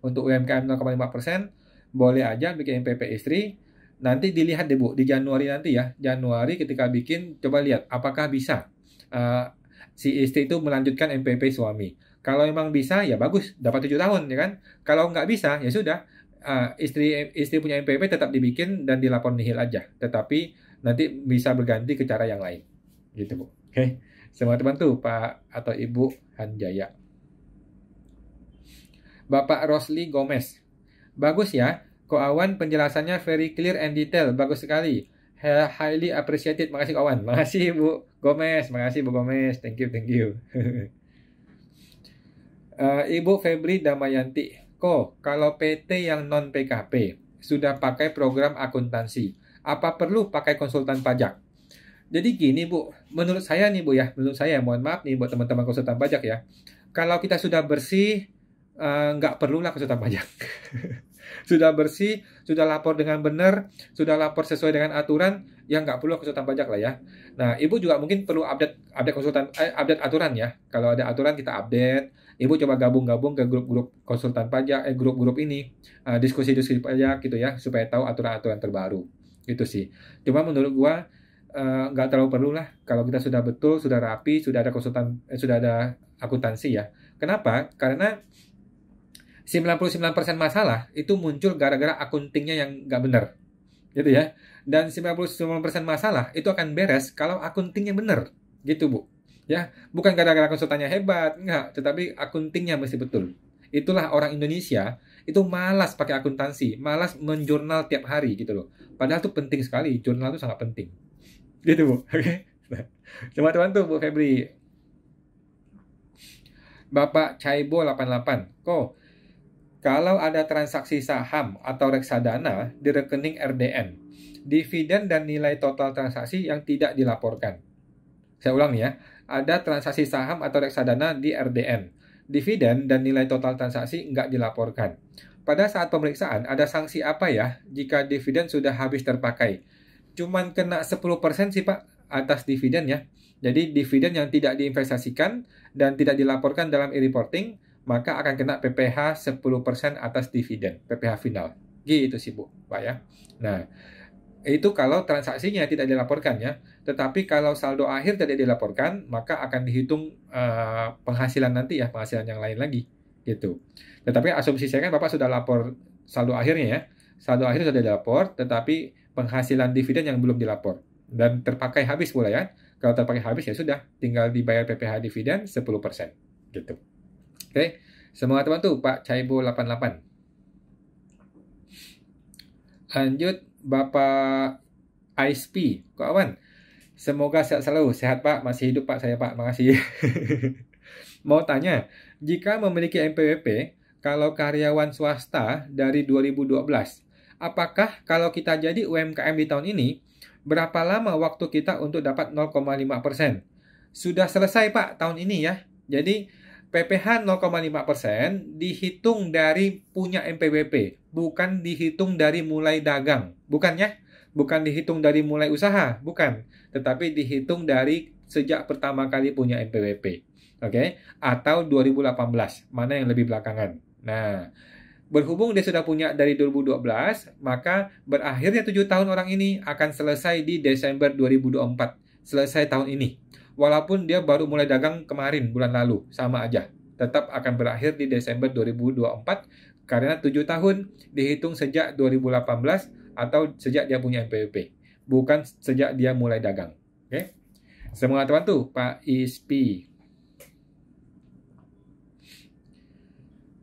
untuk UMKM 0,5% boleh aja bikin MPP istri. Nanti dilihat deh Bu, di Januari nanti ya. Januari ketika bikin, coba lihat apakah bisa uh, si istri itu melanjutkan MPP suami. Kalau emang bisa, ya bagus, dapat tujuh tahun ya kan. Kalau nggak bisa, ya sudah. Uh, istri istri punya MPP tetap dibikin dan dilapor nihil aja. Tetapi nanti bisa berganti ke cara yang lain. Gitu Bu. Oke. Okay. Semoga terbantu Pak atau Ibu Hanjaya. Bapak Rosli Gomez. Bagus ya, Awan penjelasannya very clear and detail, bagus sekali. Highly appreciated, makasih Awan. [LAUGHS] Makasih Bu Gomez, makasih Bu Gomez, thank you, thank you. uh, [LAUGHS] Ibu Febri Damayanti, Ko, kalau PT yang non PKP sudah pakai program akuntansi, apa perlu pakai konsultan pajak? Jadi gini Bu, menurut saya nih Bu ya, menurut saya mohon maaf nih buat teman-teman konsultan pajak ya. Kalau kita sudah bersih, Eh, nggak uh, perlulah kesulitan pajak. [LAUGHS] sudah bersih, sudah lapor dengan benar, sudah lapor sesuai dengan aturan, yang nggak perlu konsultan pajak lah ya. Nah, ibu juga mungkin perlu update update konsultan uh, update aturan ya. Kalau ada aturan kita update. Ibu coba gabung-gabung ke grup-grup konsultan pajak, eh grup-grup ini eh, diskusi-diskusi uh, pajak gitu ya, supaya tahu aturan-aturan terbaru. itu sih. Cuma menurut gua nggak uh, terlalu perlu lah kalau kita sudah betul, sudah rapi, sudah ada konsultan, eh, sudah ada akuntansi ya. Kenapa? Karena 99% masalah itu muncul gara-gara akuntingnya yang nggak benar. Gitu ya. Dan 99% masalah itu akan beres kalau akuntingnya benar. Gitu, Bu. Ya, bukan gara-gara konsultannya hebat, enggak, tetapi akuntingnya mesti betul. Itulah orang Indonesia itu malas pakai akuntansi, malas menjurnal tiap hari gitu loh. Padahal itu penting sekali, jurnal itu sangat penting. Gitu, Bu. Oke. Okay? Cuma teman tuh Bu Febri. Bapak Caibo 88. Kok kalau ada transaksi saham atau reksadana di rekening RDN, dividen dan nilai total transaksi yang tidak dilaporkan. Saya ulang ya, ada transaksi saham atau reksadana di RDN, dividen dan nilai total transaksi nggak dilaporkan. Pada saat pemeriksaan, ada sanksi apa ya jika dividen sudah habis terpakai? Cuman kena 10% sih Pak atas dividen ya. Jadi dividen yang tidak diinvestasikan dan tidak dilaporkan dalam e-reporting maka akan kena PPh 10% atas dividen, PPh final. Gitu sih Bu, Pak ya. Nah, itu kalau transaksinya tidak dilaporkan ya. Tetapi kalau saldo akhir tidak dilaporkan, maka akan dihitung uh, penghasilan nanti ya, penghasilan yang lain lagi gitu. Tetapi asumsi saya kan Bapak sudah lapor saldo akhirnya ya. Saldo akhir sudah dilapor, tetapi penghasilan dividen yang belum dilapor dan terpakai habis pula ya. Kalau terpakai habis ya sudah, tinggal dibayar PPh dividen 10% gitu. Okey. Semangat teman tu Pak Chaibo 88. Lanjut Bapak ISP kawan. Awan. Semoga sehat selalu. Sehat Pak, masih hidup Pak saya Pak. Makasih. [LAUGHS] Mau tanya, jika memiliki MPWP, kalau karyawan swasta dari 2012, apakah kalau kita jadi UMKM di tahun ini, berapa lama waktu kita untuk dapat 0,5%? Sudah selesai Pak tahun ini ya. Jadi PPh 0,5% dihitung dari punya MPWP, bukan dihitung dari mulai dagang, bukannya? Bukan dihitung dari mulai usaha, bukan, tetapi dihitung dari sejak pertama kali punya MPWP. Oke, okay? atau 2018, mana yang lebih belakangan. Nah, berhubung dia sudah punya dari 2012, maka berakhirnya 7 tahun orang ini akan selesai di Desember 2024, selesai tahun ini walaupun dia baru mulai dagang kemarin bulan lalu, sama aja. Tetap akan berakhir di Desember 2024 karena 7 tahun dihitung sejak 2018 atau sejak dia punya NPWP, bukan sejak dia mulai dagang. Oke. Okay? Semangat teman tuh Pak Ispi.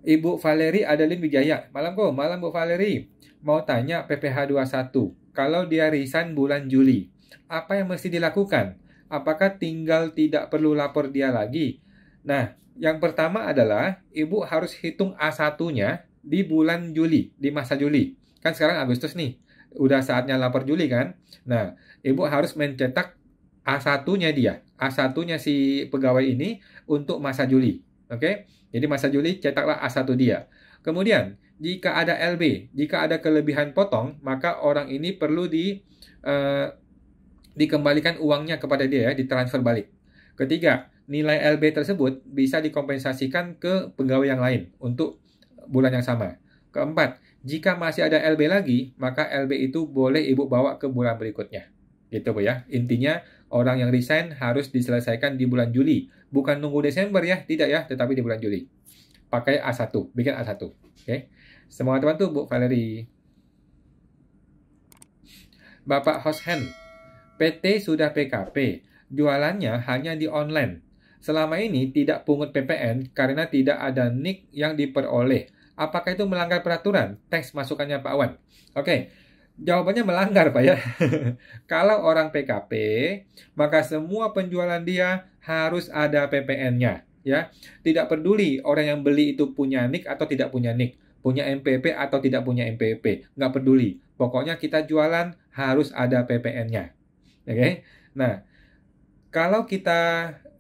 Ibu Valeri Adeline Wijaya. Malam kok, malam Bu Valeri. Mau tanya PPH 21, kalau dia resign bulan Juli, apa yang mesti dilakukan? apakah tinggal tidak perlu lapor dia lagi? Nah, yang pertama adalah ibu harus hitung A1-nya di bulan Juli, di masa Juli. Kan sekarang Agustus nih, udah saatnya lapor Juli kan? Nah, ibu harus mencetak A1-nya dia, A1-nya si pegawai ini untuk masa Juli. Oke, okay? jadi masa Juli cetaklah A1 dia. Kemudian, jika ada LB, jika ada kelebihan potong, maka orang ini perlu di uh, dikembalikan uangnya kepada dia ya, ditransfer balik. Ketiga, nilai LB tersebut bisa dikompensasikan ke pegawai yang lain untuk bulan yang sama. Keempat, jika masih ada LB lagi, maka LB itu boleh Ibu bawa ke bulan berikutnya. Gitu Bu ya. Intinya orang yang resign harus diselesaikan di bulan Juli, bukan nunggu Desember ya, tidak ya, tetapi di bulan Juli. Pakai A1, bikin A1. Oke. Okay. teman tuh Bu Valerie. Bapak Hoshen PT sudah PKP, jualannya hanya di online. Selama ini tidak pungut PPN karena tidak ada nik yang diperoleh. Apakah itu melanggar peraturan? Teks masukannya Pak Wan. Oke, jawabannya melanggar Pak ya. [LAUGHS] Kalau orang PKP, maka semua penjualan dia harus ada PPN-nya ya. Tidak peduli orang yang beli itu punya nik atau tidak punya nik, punya MPP atau tidak punya MPP, nggak peduli. Pokoknya kita jualan harus ada PPN-nya. Oke. Okay? Nah, kalau kita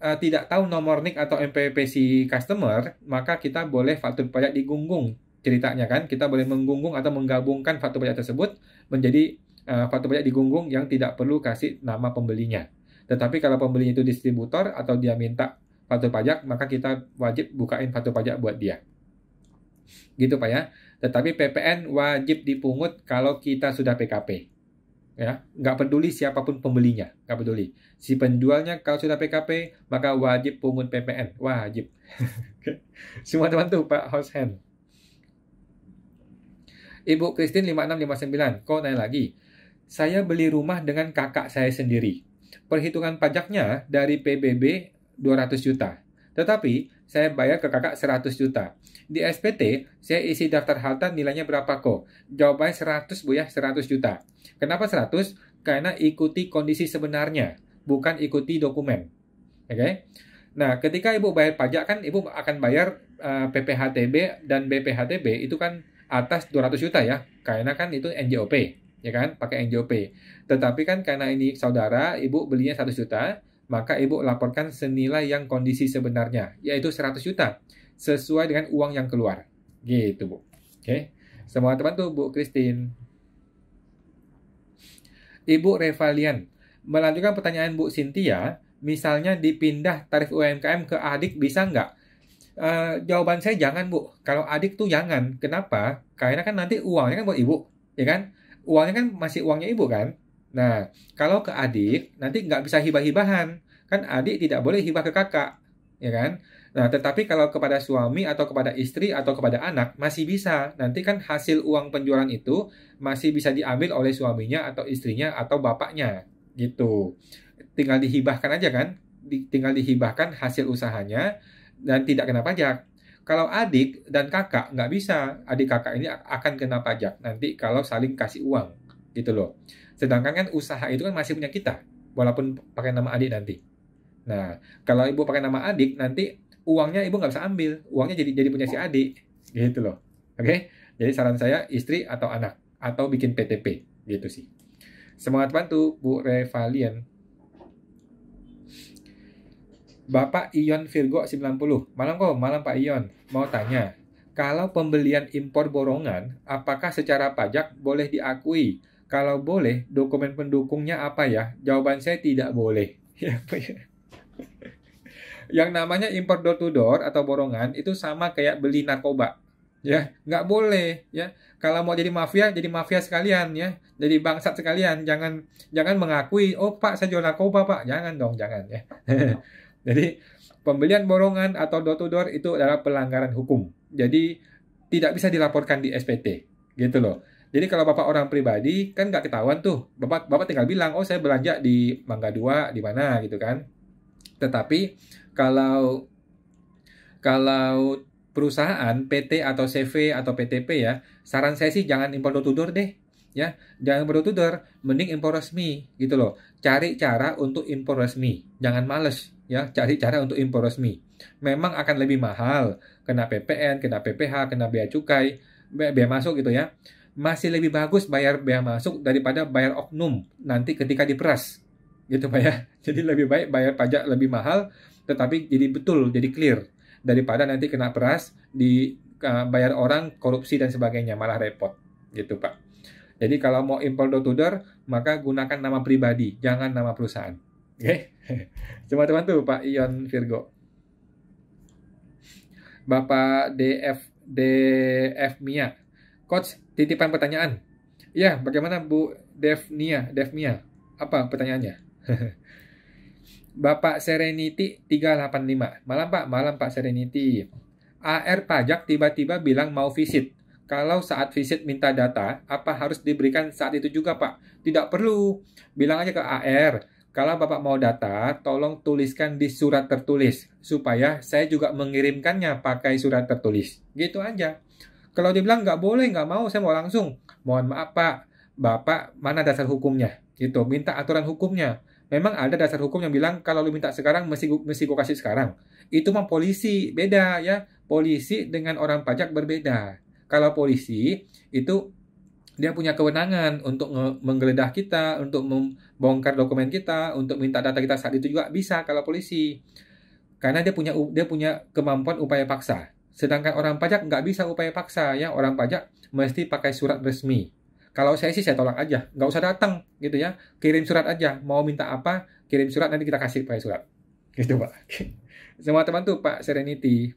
uh, tidak tahu nomor NIK atau MPP si customer, maka kita boleh faktur pajak digunggung ceritanya kan. Kita boleh menggunggung atau menggabungkan faktur pajak tersebut menjadi uh, faktur pajak digunggung yang tidak perlu kasih nama pembelinya. Tetapi kalau pembelinya itu distributor atau dia minta faktur pajak, maka kita wajib bukain faktur pajak buat dia. Gitu Pak ya. Tetapi PPN wajib dipungut kalau kita sudah PKP ya nggak peduli siapapun pembelinya nggak peduli si penjualnya kalau sudah PKP maka wajib pungut PPN wajib [LAUGHS] semua teman tuh Pak House Hand Ibu Kristin 5659 kok naik lagi saya beli rumah dengan kakak saya sendiri perhitungan pajaknya dari PBB 200 juta tetapi saya bayar ke kakak 100 juta. Di SPT, saya isi daftar harta nilainya berapa kok? Jawabannya 100 Bu ya, 100 juta. Kenapa 100? Karena ikuti kondisi sebenarnya, bukan ikuti dokumen. Oke? Okay? Nah, ketika Ibu bayar pajak kan Ibu akan bayar uh, eh, PPHTB dan BPHTB itu kan atas 200 juta ya. Karena kan itu NJOP, ya kan? Pakai NJOP. Tetapi kan karena ini saudara, Ibu belinya 100 juta, maka ibu laporkan senilai yang kondisi sebenarnya, yaitu 100 juta, sesuai dengan uang yang keluar. Gitu, Bu. Oke. Okay. teman tuh, Bu Christine. Ibu Revalian, melanjutkan pertanyaan Bu Cynthia, misalnya dipindah tarif UMKM ke adik bisa nggak? Uh, jawaban saya jangan bu. Kalau adik tuh jangan. Kenapa? Karena kan nanti uangnya kan buat ibu, ya kan? Uangnya kan masih uangnya ibu kan? Nah, kalau ke adik, nanti nggak bisa hibah-hibahan. Kan adik tidak boleh hibah ke kakak, ya kan? Nah, tetapi kalau kepada suami atau kepada istri atau kepada anak masih bisa. Nanti kan hasil uang penjualan itu masih bisa diambil oleh suaminya atau istrinya atau bapaknya, gitu. Tinggal dihibahkan aja kan? tinggal dihibahkan hasil usahanya dan tidak kena pajak. Kalau adik dan kakak nggak bisa, adik kakak ini akan kena pajak nanti kalau saling kasih uang, gitu loh. Sedangkan kan usaha itu kan masih punya kita, walaupun pakai nama adik nanti. Nah, kalau ibu pakai nama adik, nanti uangnya ibu nggak bisa ambil, uangnya jadi jadi punya si adik, gitu loh. Oke, okay? jadi saran saya istri atau anak atau bikin PTP, gitu sih. Semangat bantu Bu Revalian. Bapak Ion Virgo 90. Malam kok, malam Pak Ion. Mau tanya, kalau pembelian impor borongan, apakah secara pajak boleh diakui kalau boleh, dokumen pendukungnya apa ya? Jawaban saya tidak boleh. [LAUGHS] Ya, ya? yang namanya impor door to door atau borongan itu sama kayak beli narkoba ya nggak boleh ya kalau mau jadi mafia jadi mafia sekalian ya jadi bangsat sekalian jangan jangan mengakui oh pak saya jual narkoba pak jangan dong jangan ya [LAUGHS] jadi pembelian borongan atau door to door itu adalah pelanggaran hukum jadi tidak bisa dilaporkan di SPT gitu loh jadi kalau bapak orang pribadi kan nggak ketahuan tuh. Bapak bapak tinggal bilang, oh saya belanja di Mangga Dua di mana gitu kan. Tetapi kalau kalau perusahaan PT atau CV atau PTP ya, saran saya sih jangan impor door deh. Ya, jangan impor door, mending impor resmi gitu loh. Cari cara untuk impor resmi, jangan males ya, cari cara untuk impor resmi. Memang akan lebih mahal, kena PPN, kena PPH, kena bea cukai, biaya bea masuk gitu ya masih lebih bagus bayar biaya masuk daripada bayar oknum nanti ketika diperas gitu pak ya [LAUGHS] jadi lebih baik bayar pajak lebih mahal tetapi jadi betul jadi clear daripada nanti kena peras di uh, orang korupsi dan sebagainya malah repot gitu pak jadi kalau mau impor door to maka gunakan nama pribadi jangan nama perusahaan oke okay? [LAUGHS] cuma teman tuh pak Ion Virgo Bapak DF DF Mia Coach titipan pertanyaan. Ya, bagaimana Bu Devnia? Devnia Apa pertanyaannya? [LAUGHS] Bapak Serenity 385. Malam Pak, malam Pak Serenity. AR pajak tiba-tiba bilang mau visit. Kalau saat visit minta data, apa harus diberikan saat itu juga Pak? Tidak perlu. Bilang aja ke AR. Kalau Bapak mau data, tolong tuliskan di surat tertulis. Supaya saya juga mengirimkannya pakai surat tertulis. Gitu aja. Kalau dia bilang nggak boleh, nggak mau, saya mau langsung. Mohon maaf Pak, Bapak mana dasar hukumnya? Gitu, minta aturan hukumnya. Memang ada dasar hukum yang bilang kalau lu minta sekarang mesti mesti gua kasih sekarang. Itu mah polisi, beda ya. Polisi dengan orang pajak berbeda. Kalau polisi itu dia punya kewenangan untuk menggeledah kita, untuk membongkar dokumen kita, untuk minta data kita saat itu juga bisa kalau polisi. Karena dia punya dia punya kemampuan upaya paksa. Sedangkan orang pajak nggak bisa upaya paksa ya, orang pajak mesti pakai surat resmi. Kalau saya sih saya tolak aja, nggak usah datang gitu ya, kirim surat aja. Mau minta apa, kirim surat nanti kita kasih pakai surat. [LAUGHS] Gitu pak. Semua teman tuh Pak Serenity.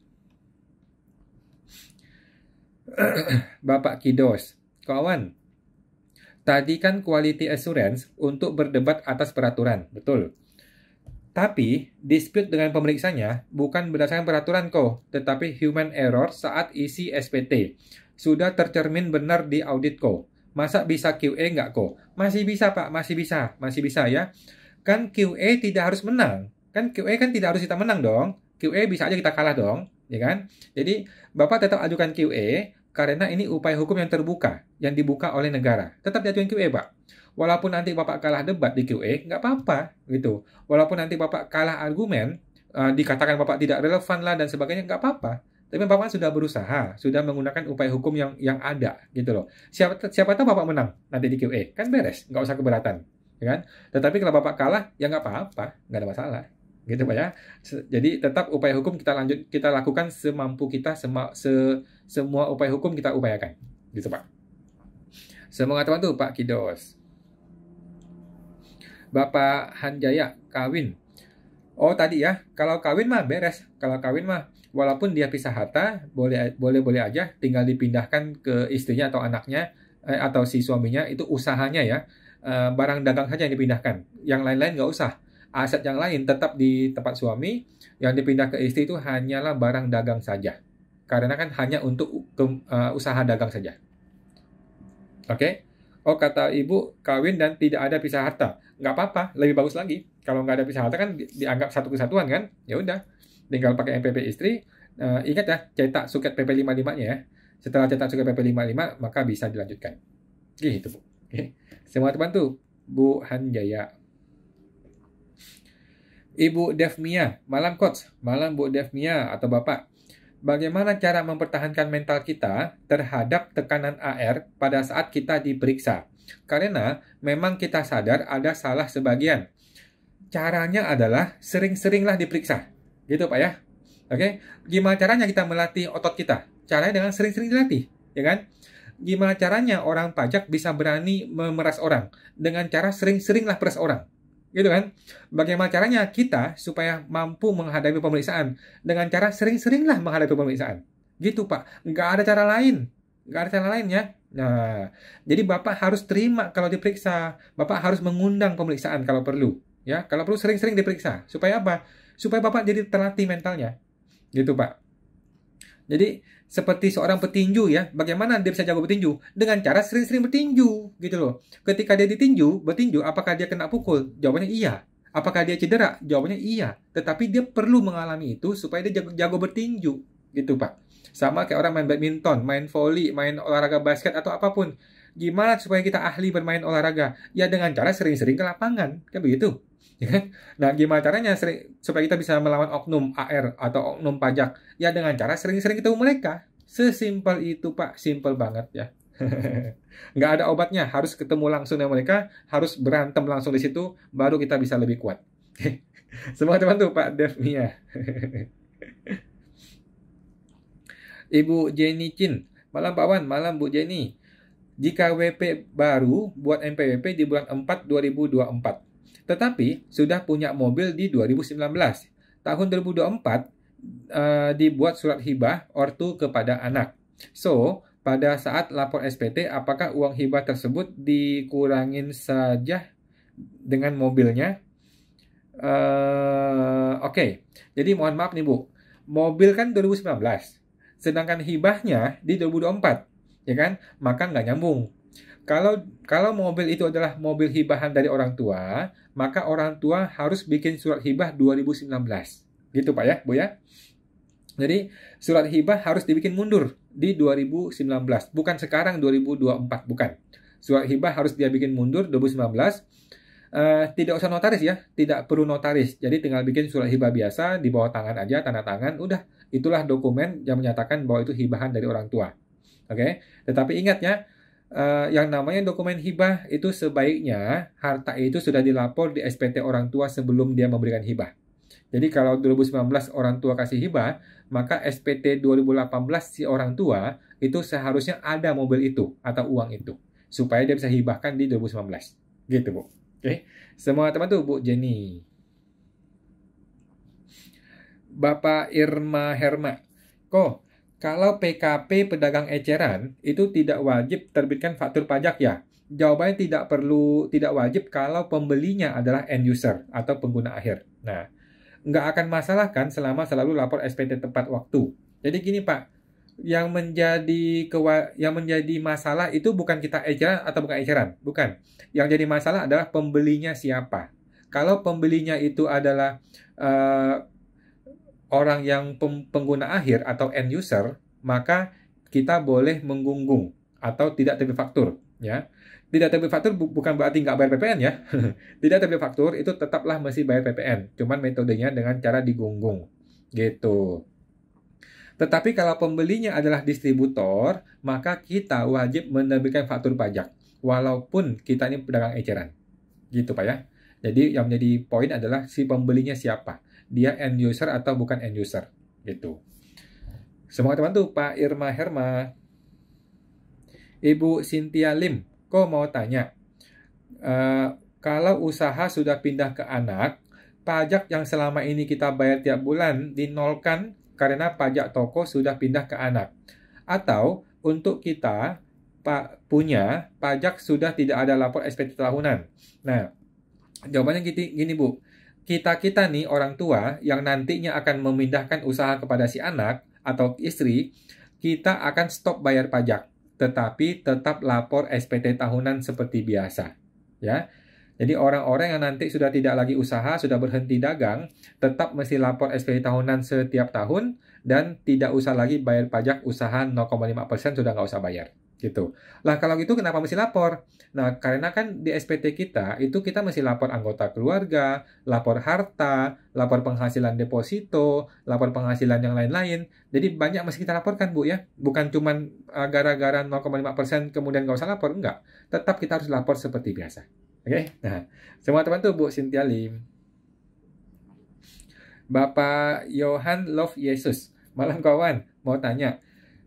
[CLEARS THROAT] Bapak Kidos, kawan. Tadi kan quality assurance untuk berdebat atas peraturan, betul. Tapi, dispute dengan pemeriksanya bukan berdasarkan peraturan kok, tetapi human error saat isi SPT. Sudah tercermin benar di audit kok. Masa bisa QA nggak kok? Masih bisa pak, masih bisa, masih bisa ya. Kan QA tidak harus menang. Kan QA kan tidak harus kita menang dong. QA bisa aja kita kalah dong, ya kan? Jadi, Bapak tetap ajukan QA, karena ini upaya hukum yang terbuka, yang dibuka oleh negara. Tetap diajukan QA, Pak. Walaupun nanti Bapak kalah debat di QA, nggak apa-apa gitu. Walaupun nanti Bapak kalah argumen, uh, dikatakan Bapak tidak relevan lah dan sebagainya, nggak apa-apa. Tapi Bapak kan sudah berusaha, sudah menggunakan upaya hukum yang yang ada gitu loh. Siapa siapa tahu Bapak menang nanti di QA, kan beres, nggak usah keberatan, ya kan? Tetapi kalau Bapak kalah, ya nggak apa-apa, nggak ada masalah gitu pak ya jadi tetap upaya hukum kita lanjut kita lakukan semampu kita sema, se, semua upaya hukum kita upayakan gitu pak semangat tuh pak Kidos Bapak Hanjaya kawin. Oh tadi ya, kalau kawin mah beres. Kalau kawin mah walaupun dia pisah harta, boleh boleh boleh aja tinggal dipindahkan ke istrinya atau anaknya eh, atau si suaminya itu usahanya ya. Eh, barang dagang saja yang dipindahkan. Yang lain-lain nggak usah. Aset yang lain tetap di tempat suami, yang dipindah ke istri itu hanyalah barang dagang saja. Karena kan hanya untuk ke, uh, usaha dagang saja. Oke. Okay? oh kata ibu kawin dan tidak ada pisah harta nggak apa-apa lebih bagus lagi kalau nggak ada pisah harta kan dianggap satu kesatuan kan ya udah tinggal pakai MPP istri uh, ingat ya cetak suket PP 55 nya ya setelah cetak suket PP 55 maka bisa dilanjutkan gitu bu okay. semangat tuh, Bu Hanjaya Ibu Devmia, malam coach, malam Bu Devmia atau Bapak bagaimana cara mempertahankan mental kita terhadap tekanan AR pada saat kita diperiksa. Karena memang kita sadar ada salah sebagian. Caranya adalah sering-seringlah diperiksa. Gitu Pak ya. Oke, gimana caranya kita melatih otot kita? Caranya dengan sering-sering dilatih, ya kan? Gimana caranya orang pajak bisa berani memeras orang? Dengan cara sering-seringlah peras orang gitu kan? Bagaimana caranya kita supaya mampu menghadapi pemeriksaan dengan cara sering-seringlah menghadapi pemeriksaan, gitu Pak. Nggak ada cara lain, nggak ada cara lain ya. Nah, jadi Bapak harus terima kalau diperiksa, Bapak harus mengundang pemeriksaan kalau perlu, ya. Kalau perlu sering-sering diperiksa, supaya apa? Supaya Bapak jadi terlatih mentalnya, gitu Pak. Jadi seperti seorang petinju ya. Bagaimana dia bisa jago petinju Dengan cara sering-sering bertinju gitu loh. Ketika dia ditinju, bertinju, apakah dia kena pukul? Jawabannya iya. Apakah dia cedera? Jawabannya iya. Tetapi dia perlu mengalami itu supaya dia jago, jago bertinju gitu pak. Sama kayak orang main badminton, main volley, main olahraga basket atau apapun. Gimana supaya kita ahli bermain olahraga? Ya dengan cara sering-sering ke lapangan, kan begitu. Ya kan? Nah, gimana caranya sering, supaya kita bisa melawan oknum AR atau oknum pajak? Ya dengan cara sering-sering ketemu mereka. Sesimpel itu, Pak. Simpel banget ya. [LAUGHS] Nggak ada obatnya, harus ketemu langsung dengan mereka, harus berantem langsung di situ, baru kita bisa lebih kuat. [LAUGHS] Semoga teman tuh Pak Dev Mia. [LAUGHS] Ibu Jenny Chin, malam Pak Wan, malam Bu Jenny. Jika WP baru buat MPWP di bulan 4 2024. Tetapi sudah punya mobil di 2019. Tahun 2024 uh, eh, dibuat surat hibah ortu kepada anak. So, pada saat lapor SPT apakah uang hibah tersebut dikurangin saja dengan mobilnya? Uh, Oke, okay. jadi mohon maaf nih Bu. Mobil kan 2019, sedangkan hibahnya di 2024, ya kan? Maka nggak nyambung kalau kalau mobil itu adalah mobil hibahan dari orang tua, maka orang tua harus bikin surat hibah 2019. Gitu Pak ya, Bu ya. Jadi surat hibah harus dibikin mundur di 2019, bukan sekarang 2024, bukan. Surat hibah harus dia bikin mundur 2019. Uh, eh, tidak usah notaris ya, tidak perlu notaris. Jadi tinggal bikin surat hibah biasa di bawah tangan aja, tanda tangan, udah. Itulah dokumen yang menyatakan bahwa itu hibahan dari orang tua. Oke, okay? tetapi ingat ya, uh, yang namanya dokumen hibah itu sebaiknya harta itu sudah dilapor di SPT orang tua sebelum dia memberikan hibah. Jadi kalau 2019 orang tua kasih hibah, maka SPT 2018 si orang tua itu seharusnya ada mobil itu atau uang itu supaya dia bisa hibahkan di 2019. Gitu, Bu. Oke. Okay. Semua teman tuh Bu Jenny. Bapak Irma Herma. Kok kalau PKP pedagang eceran itu tidak wajib terbitkan faktur pajak ya? Jawabannya tidak perlu, tidak wajib kalau pembelinya adalah end user atau pengguna akhir. Nah, nggak akan masalah kan selama selalu lapor SPT tepat waktu. Jadi gini Pak, yang menjadi kewa, yang menjadi masalah itu bukan kita eceran atau bukan eceran, bukan. Yang jadi masalah adalah pembelinya siapa. Kalau pembelinya itu adalah uh, orang yang pengguna akhir atau end user, maka kita boleh menggunggung atau tidak terbit faktur, ya. Tidak terbit faktur bukan berarti nggak bayar PPN ya. [LAUGHS] tidak terbit faktur itu tetaplah masih bayar PPN, cuman metodenya dengan cara digunggung, gitu. Tetapi kalau pembelinya adalah distributor, maka kita wajib menerbitkan faktur pajak, walaupun kita ini pedagang eceran, gitu pak ya. Jadi yang menjadi poin adalah si pembelinya siapa dia end user atau bukan end user gitu. Semoga teman tuh Pak Irma Herma, Ibu Sintia Lim, kok mau tanya, uh, kalau usaha sudah pindah ke anak, pajak yang selama ini kita bayar tiap bulan dinolkan karena pajak toko sudah pindah ke anak. Atau untuk kita pak punya pajak sudah tidak ada lapor SPT tahunan. Nah, jawabannya gini, gini Bu kita-kita nih orang tua yang nantinya akan memindahkan usaha kepada si anak atau istri, kita akan stop bayar pajak, tetapi tetap lapor SPT tahunan seperti biasa, ya. Jadi orang-orang yang nanti sudah tidak lagi usaha, sudah berhenti dagang, tetap mesti lapor SPT tahunan setiap tahun dan tidak usah lagi bayar pajak usaha 0,5% sudah nggak usah bayar gitu. Lah kalau gitu kenapa mesti lapor? Nah karena kan di SPT kita itu kita mesti lapor anggota keluarga, lapor harta, lapor penghasilan deposito, lapor penghasilan yang lain-lain. Jadi banyak mesti kita laporkan bu ya. Bukan cuman uh, gara-gara 0,5% kemudian nggak usah lapor, enggak. Tetap kita harus lapor seperti biasa. Oke, okay? nah semua teman tuh Bu Cynthia Lim. Bapak Johan Love Yesus. Malam kawan, mau tanya,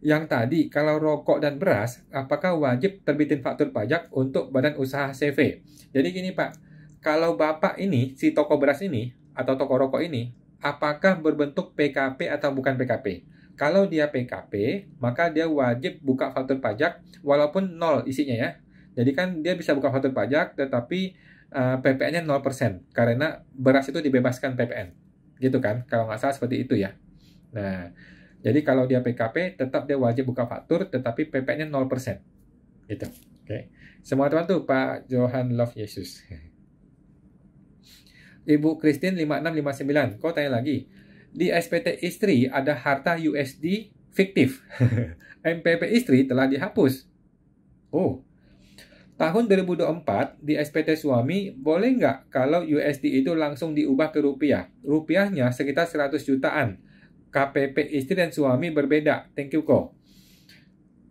yang tadi kalau rokok dan beras apakah wajib terbitin faktur pajak untuk badan usaha CV? Jadi gini Pak, kalau Bapak ini si toko beras ini atau toko rokok ini apakah berbentuk PKP atau bukan PKP? Kalau dia PKP, maka dia wajib buka faktur pajak walaupun nol isinya ya. Jadi kan dia bisa buka faktur pajak tetapi uh, eh, PPN-nya 0% karena beras itu dibebaskan PPN. Gitu kan? Kalau nggak salah seperti itu ya. Nah, jadi kalau dia PKP, tetap dia wajib buka faktur, tetapi PP-nya 0%. Gitu. Oke. Semua teman tuh Pak Johan Love Yesus. Ibu Christine 5659, kau tanya lagi. Di SPT istri ada harta USD fiktif. [LAUGHS] MPP istri telah dihapus. Oh, tahun 2024 di SPT suami boleh nggak kalau USD itu langsung diubah ke rupiah? Rupiahnya sekitar 100 jutaan. KPP istri dan suami berbeda. Thank you kok.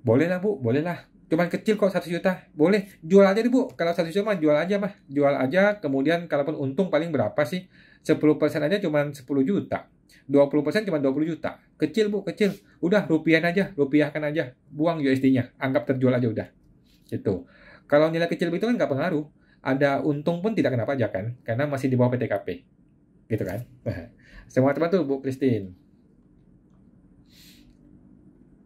lah bu, bolehlah. Cuman kecil kok satu juta. Boleh, jual aja deh bu. Kalau satu juta mah jual aja mah. Jual aja, kemudian kalaupun untung paling berapa sih? 10% aja cuman 10 juta. 20% cuma 20 juta. Kecil bu, kecil. Udah rupiah aja, rupiahkan aja. Buang USD-nya, anggap terjual aja udah. Itu. Kalau nilai kecil begitu kan nggak pengaruh. Ada untung pun tidak kenapa pajak kan, karena masih di bawah PTKP. Gitu kan. [LAUGHS] Semua teman tuh Bu Christine.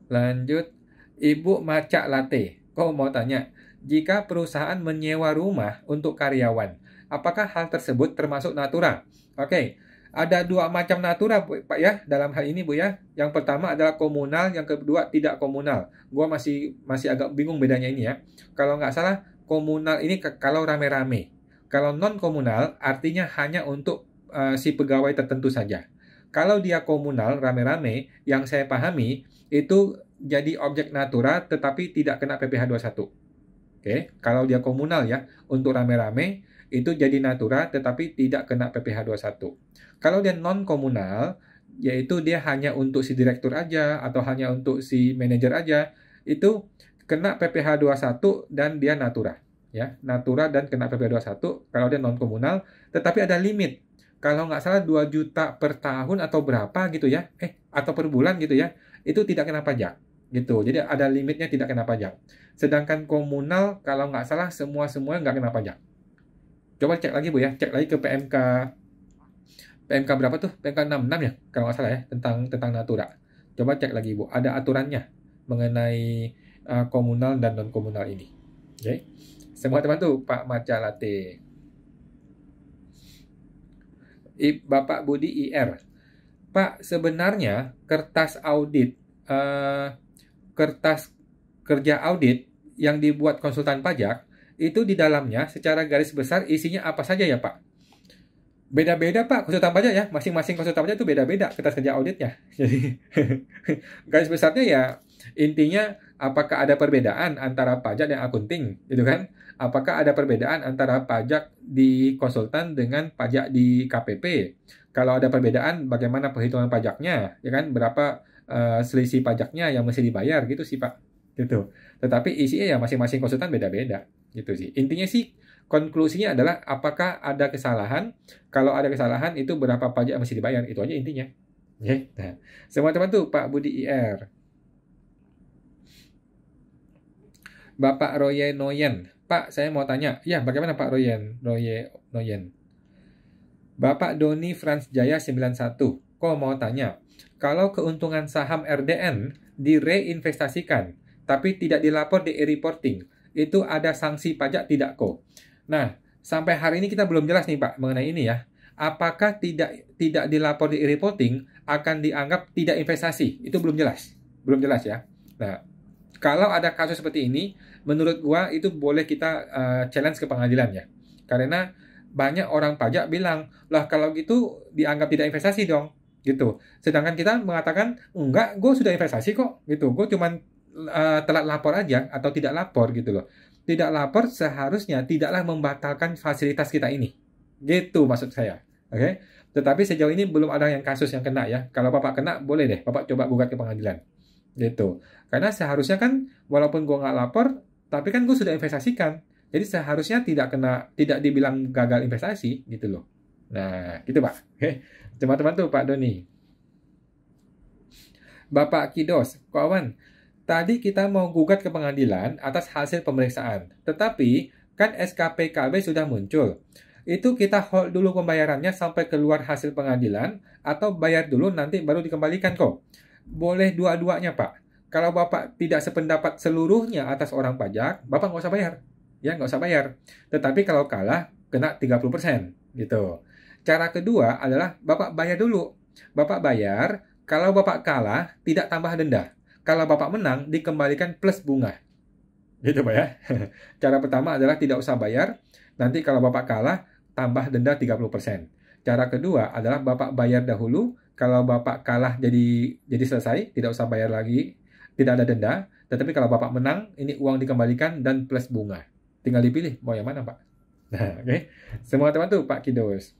Lanjut, Ibu Maca Latte. Kau mau tanya, jika perusahaan menyewa rumah untuk karyawan, apakah hal tersebut termasuk natura? Oke, ada dua macam natura, Pak ya, dalam hal ini, Bu ya. Yang pertama adalah komunal, yang kedua tidak komunal. Gua masih masih agak bingung bedanya ini ya. Kalau nggak salah, komunal ini ke, kalau rame-rame. Kalau non komunal artinya hanya untuk uh, si pegawai tertentu saja. Kalau dia komunal rame-rame, yang saya pahami itu jadi objek natura tetapi tidak kena PPh 21. Oke, kalau dia komunal ya, untuk rame-rame itu jadi natura tetapi tidak kena PPh 21. Kalau dia non komunal, yaitu dia hanya untuk si direktur aja atau hanya untuk si manajer aja, itu kena PPh 21 dan dia natura ya, natura dan kena PPh 21 kalau dia non komunal, tetapi ada limit kalau nggak salah 2 juta per tahun atau berapa gitu ya, eh atau per bulan gitu ya, itu tidak kena pajak gitu. Jadi ada limitnya tidak kena pajak. Sedangkan komunal kalau nggak salah semua semua nggak kena pajak. Coba cek lagi bu ya, cek lagi ke PMK PMK berapa tuh? PMK 66 ya kalau nggak salah ya tentang tentang natura. Coba cek lagi bu, ada aturannya mengenai uh, komunal dan non komunal ini. Oke, okay. semua teman tuh Pak Maca Latih. Bapak Budi IR. Pak, sebenarnya kertas audit, eh, kertas kerja audit yang dibuat konsultan pajak, itu di dalamnya secara garis besar isinya apa saja ya Pak? beda-beda pak konsultan pajak ya masing-masing konsultan pajak itu beda-beda kertas kerja auditnya jadi [LAUGHS] garis besarnya ya intinya apakah ada perbedaan antara pajak dan akunting gitu kan apakah ada perbedaan antara pajak di konsultan dengan pajak di KPP? Kalau ada perbedaan, bagaimana perhitungan pajaknya? Ya kan, berapa uh, selisih pajaknya yang mesti dibayar gitu sih Pak. Gitu. Tetapi isinya ya masing-masing konsultan beda-beda gitu sih. Intinya sih konklusinya adalah apakah ada kesalahan? Kalau ada kesalahan itu berapa pajak yang mesti dibayar? Itu aja intinya. Ya. Nah, semua teman tuh Pak Budi IR. Bapak Royenoyen. Pak, saya mau tanya. Ya, bagaimana Pak Royen? Roye, Royen. Bapak Doni Frans Jaya 91. Kok mau tanya, kalau keuntungan saham RDN direinvestasikan, tapi tidak dilapor di e-reporting, itu ada sanksi pajak tidak kok? Nah, sampai hari ini kita belum jelas nih Pak mengenai ini ya. Apakah tidak tidak dilapor di e-reporting akan dianggap tidak investasi? Itu belum jelas. Belum jelas ya. Nah, kalau ada kasus seperti ini, menurut gua itu boleh kita uh, challenge ke pengadilan ya. Karena banyak orang pajak bilang, lah kalau gitu dianggap tidak investasi dong, gitu. Sedangkan kita mengatakan, enggak, gue sudah investasi kok, gitu. Gue cuman uh, telat lapor aja atau tidak lapor gitu loh. Tidak lapor seharusnya tidaklah membatalkan fasilitas kita ini. Gitu maksud saya. Oke. Okay? Tetapi sejauh ini belum ada yang kasus yang kena ya. Kalau Bapak kena boleh deh, Bapak coba gugat ke pengadilan gitu karena seharusnya kan walaupun gue nggak lapor tapi kan gue sudah investasikan jadi seharusnya tidak kena tidak dibilang gagal investasi gitu loh nah gitu pak [LAUGHS] oke teman-teman tuh pak Doni Bapak Kidos kawan tadi kita mau gugat ke pengadilan atas hasil pemeriksaan tetapi kan SKPKB sudah muncul itu kita hold dulu pembayarannya sampai keluar hasil pengadilan atau bayar dulu nanti baru dikembalikan kok boleh dua-duanya Pak. Kalau Bapak tidak sependapat seluruhnya atas orang pajak, Bapak nggak usah bayar. Ya, nggak usah bayar. Tetapi kalau kalah, kena 30% gitu. Cara kedua adalah Bapak bayar dulu. Bapak bayar, kalau Bapak kalah, tidak tambah denda. Kalau Bapak menang, dikembalikan plus bunga. Gitu Pak ya. [LAUGHS] Cara pertama adalah tidak usah bayar. Nanti kalau Bapak kalah, tambah denda 30%. Cara kedua adalah Bapak bayar dahulu, kalau bapak kalah jadi jadi selesai, tidak usah bayar lagi, tidak ada denda. Tetapi kalau bapak menang, ini uang dikembalikan dan plus bunga. Tinggal dipilih mau yang mana pak. Nah, [LAUGHS] oke. Okay. Semua teman tuh Pak Kidos.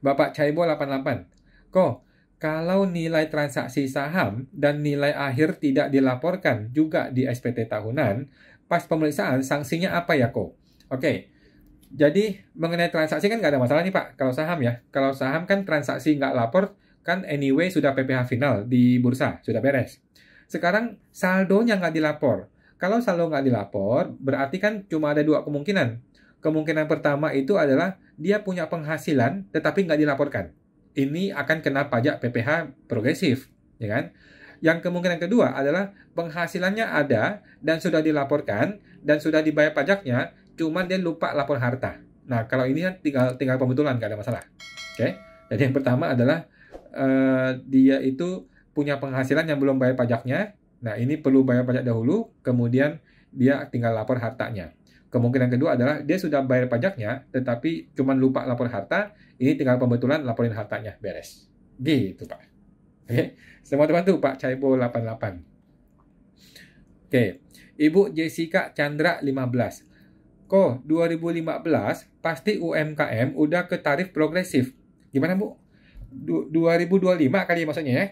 Bapak Caibo 88. kok kalau nilai transaksi saham dan nilai akhir tidak dilaporkan juga di SPT tahunan, pas pemeriksaan sanksinya apa ya, kok? Oke, okay. Jadi mengenai transaksi kan nggak ada masalah nih Pak kalau saham ya. Kalau saham kan transaksi nggak lapor kan anyway sudah PPH final di bursa, sudah beres. Sekarang saldonya nggak dilapor. Kalau saldo nggak dilapor, berarti kan cuma ada dua kemungkinan. Kemungkinan pertama itu adalah dia punya penghasilan tetapi nggak dilaporkan. Ini akan kena pajak PPH progresif, ya kan? Yang kemungkinan kedua adalah penghasilannya ada dan sudah dilaporkan dan sudah dibayar pajaknya, cuma dia lupa lapor harta. Nah, kalau ini kan tinggal tinggal pembetulan, gak ada masalah. Oke. Okay? Jadi yang pertama adalah uh, dia itu punya penghasilan yang belum bayar pajaknya. Nah, ini perlu bayar pajak dahulu, kemudian dia tinggal lapor hartanya. Kemungkinan kedua adalah dia sudah bayar pajaknya, tetapi cuma lupa lapor harta, ini tinggal pembetulan laporin hartanya, beres. Gitu, Pak. Oke, okay? semua teman tuh Pak Caibo 88. Oke, okay. Ibu Jessica Chandra 15. Ko 2015 pasti UMKM udah ke tarif progresif. Gimana Bu? 2025 kali ya maksudnya ya.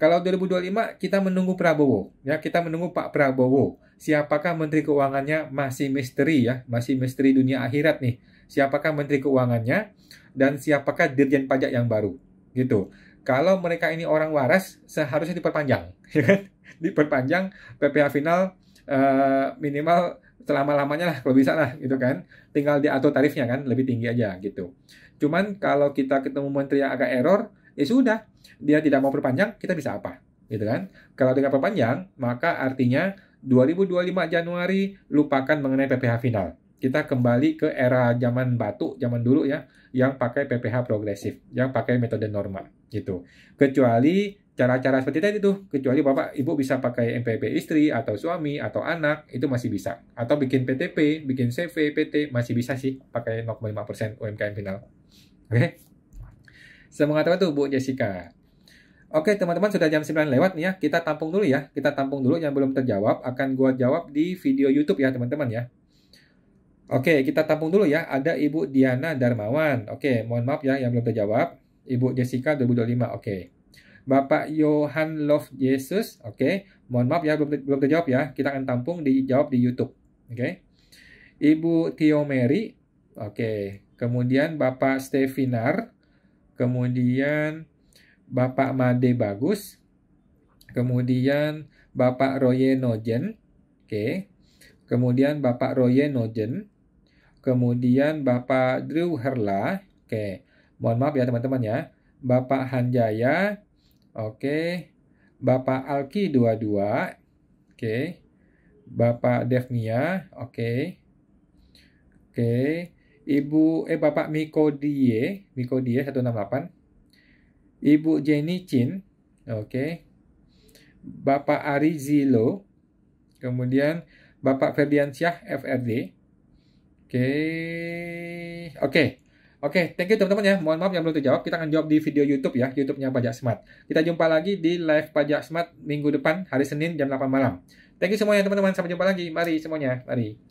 Kalau 2025 kita menunggu Prabowo, ya kita menunggu Pak Prabowo. Siapakah Menteri Keuangannya masih misteri ya, masih misteri dunia akhirat nih. Siapakah Menteri Keuangannya dan siapakah Dirjen Pajak yang baru, gitu. Kalau mereka ini orang waras, seharusnya diperpanjang, [LAUGHS] ya kan? Diperpanjang PPH final uh, minimal selama-lamanya lah kalau bisa lah gitu kan. Tinggal diatur tarifnya kan lebih tinggi aja gitu. Cuman kalau kita ketemu menteri yang agak error, ya sudah, dia tidak mau perpanjang, kita bisa apa? Gitu kan? Kalau tidak perpanjang, maka artinya 2025 Januari lupakan mengenai PPH final. Kita kembali ke era zaman batu, zaman dulu ya, yang pakai PPH progresif, yang pakai metode normal gitu. Kecuali cara-cara seperti tadi tuh kecuali bapak ibu bisa pakai MPP istri atau suami atau anak itu masih bisa atau bikin PTP bikin CV PT masih bisa sih pakai 0,5% UMKM final oke okay? saya mengatakan tuh Bu Jessica Oke okay, teman-teman sudah jam 9 lewat nih ya kita tampung dulu ya kita tampung dulu yang belum terjawab akan gua jawab di video YouTube ya teman-teman ya Oke, okay, kita tampung dulu ya. Ada Ibu Diana Darmawan. Oke, okay, mohon maaf ya yang belum terjawab. Ibu Jessica 2025. Oke. Okay. Bapak Johan Love Jesus, oke. Okay. Mohon maaf ya belum belum terjawab ya. Kita akan tampung dijawab di YouTube. Oke. Okay. Ibu Tio Mary, oke. Okay. Kemudian Bapak Stevinar, kemudian Bapak Made Bagus, kemudian Bapak Roye Nojen, oke. Okay. Kemudian Bapak Roye Nojen, kemudian Bapak Drew Herla, oke. Okay. Mohon maaf ya teman-teman ya. Bapak Hanjaya, Oke. Bapak Alki 22. Oke. Bapak Devnia. Oke. Oke. Ibu eh Bapak Miko Mikodie, Mikodie 168. Ibu Jenny Chin. Oke. Bapak Ari Zilo. Kemudian Bapak Ferdiansyah FRD. Oke. Oke. Oke, okay, thank you teman-teman ya. Mohon maaf yang belum terjawab. Kita akan jawab di video YouTube ya, YouTube-nya Pajak Smart. Kita jumpa lagi di live Pajak Smart minggu depan, hari Senin jam 8 malam. Thank you semuanya teman-teman. Sampai jumpa lagi. Mari semuanya. Mari.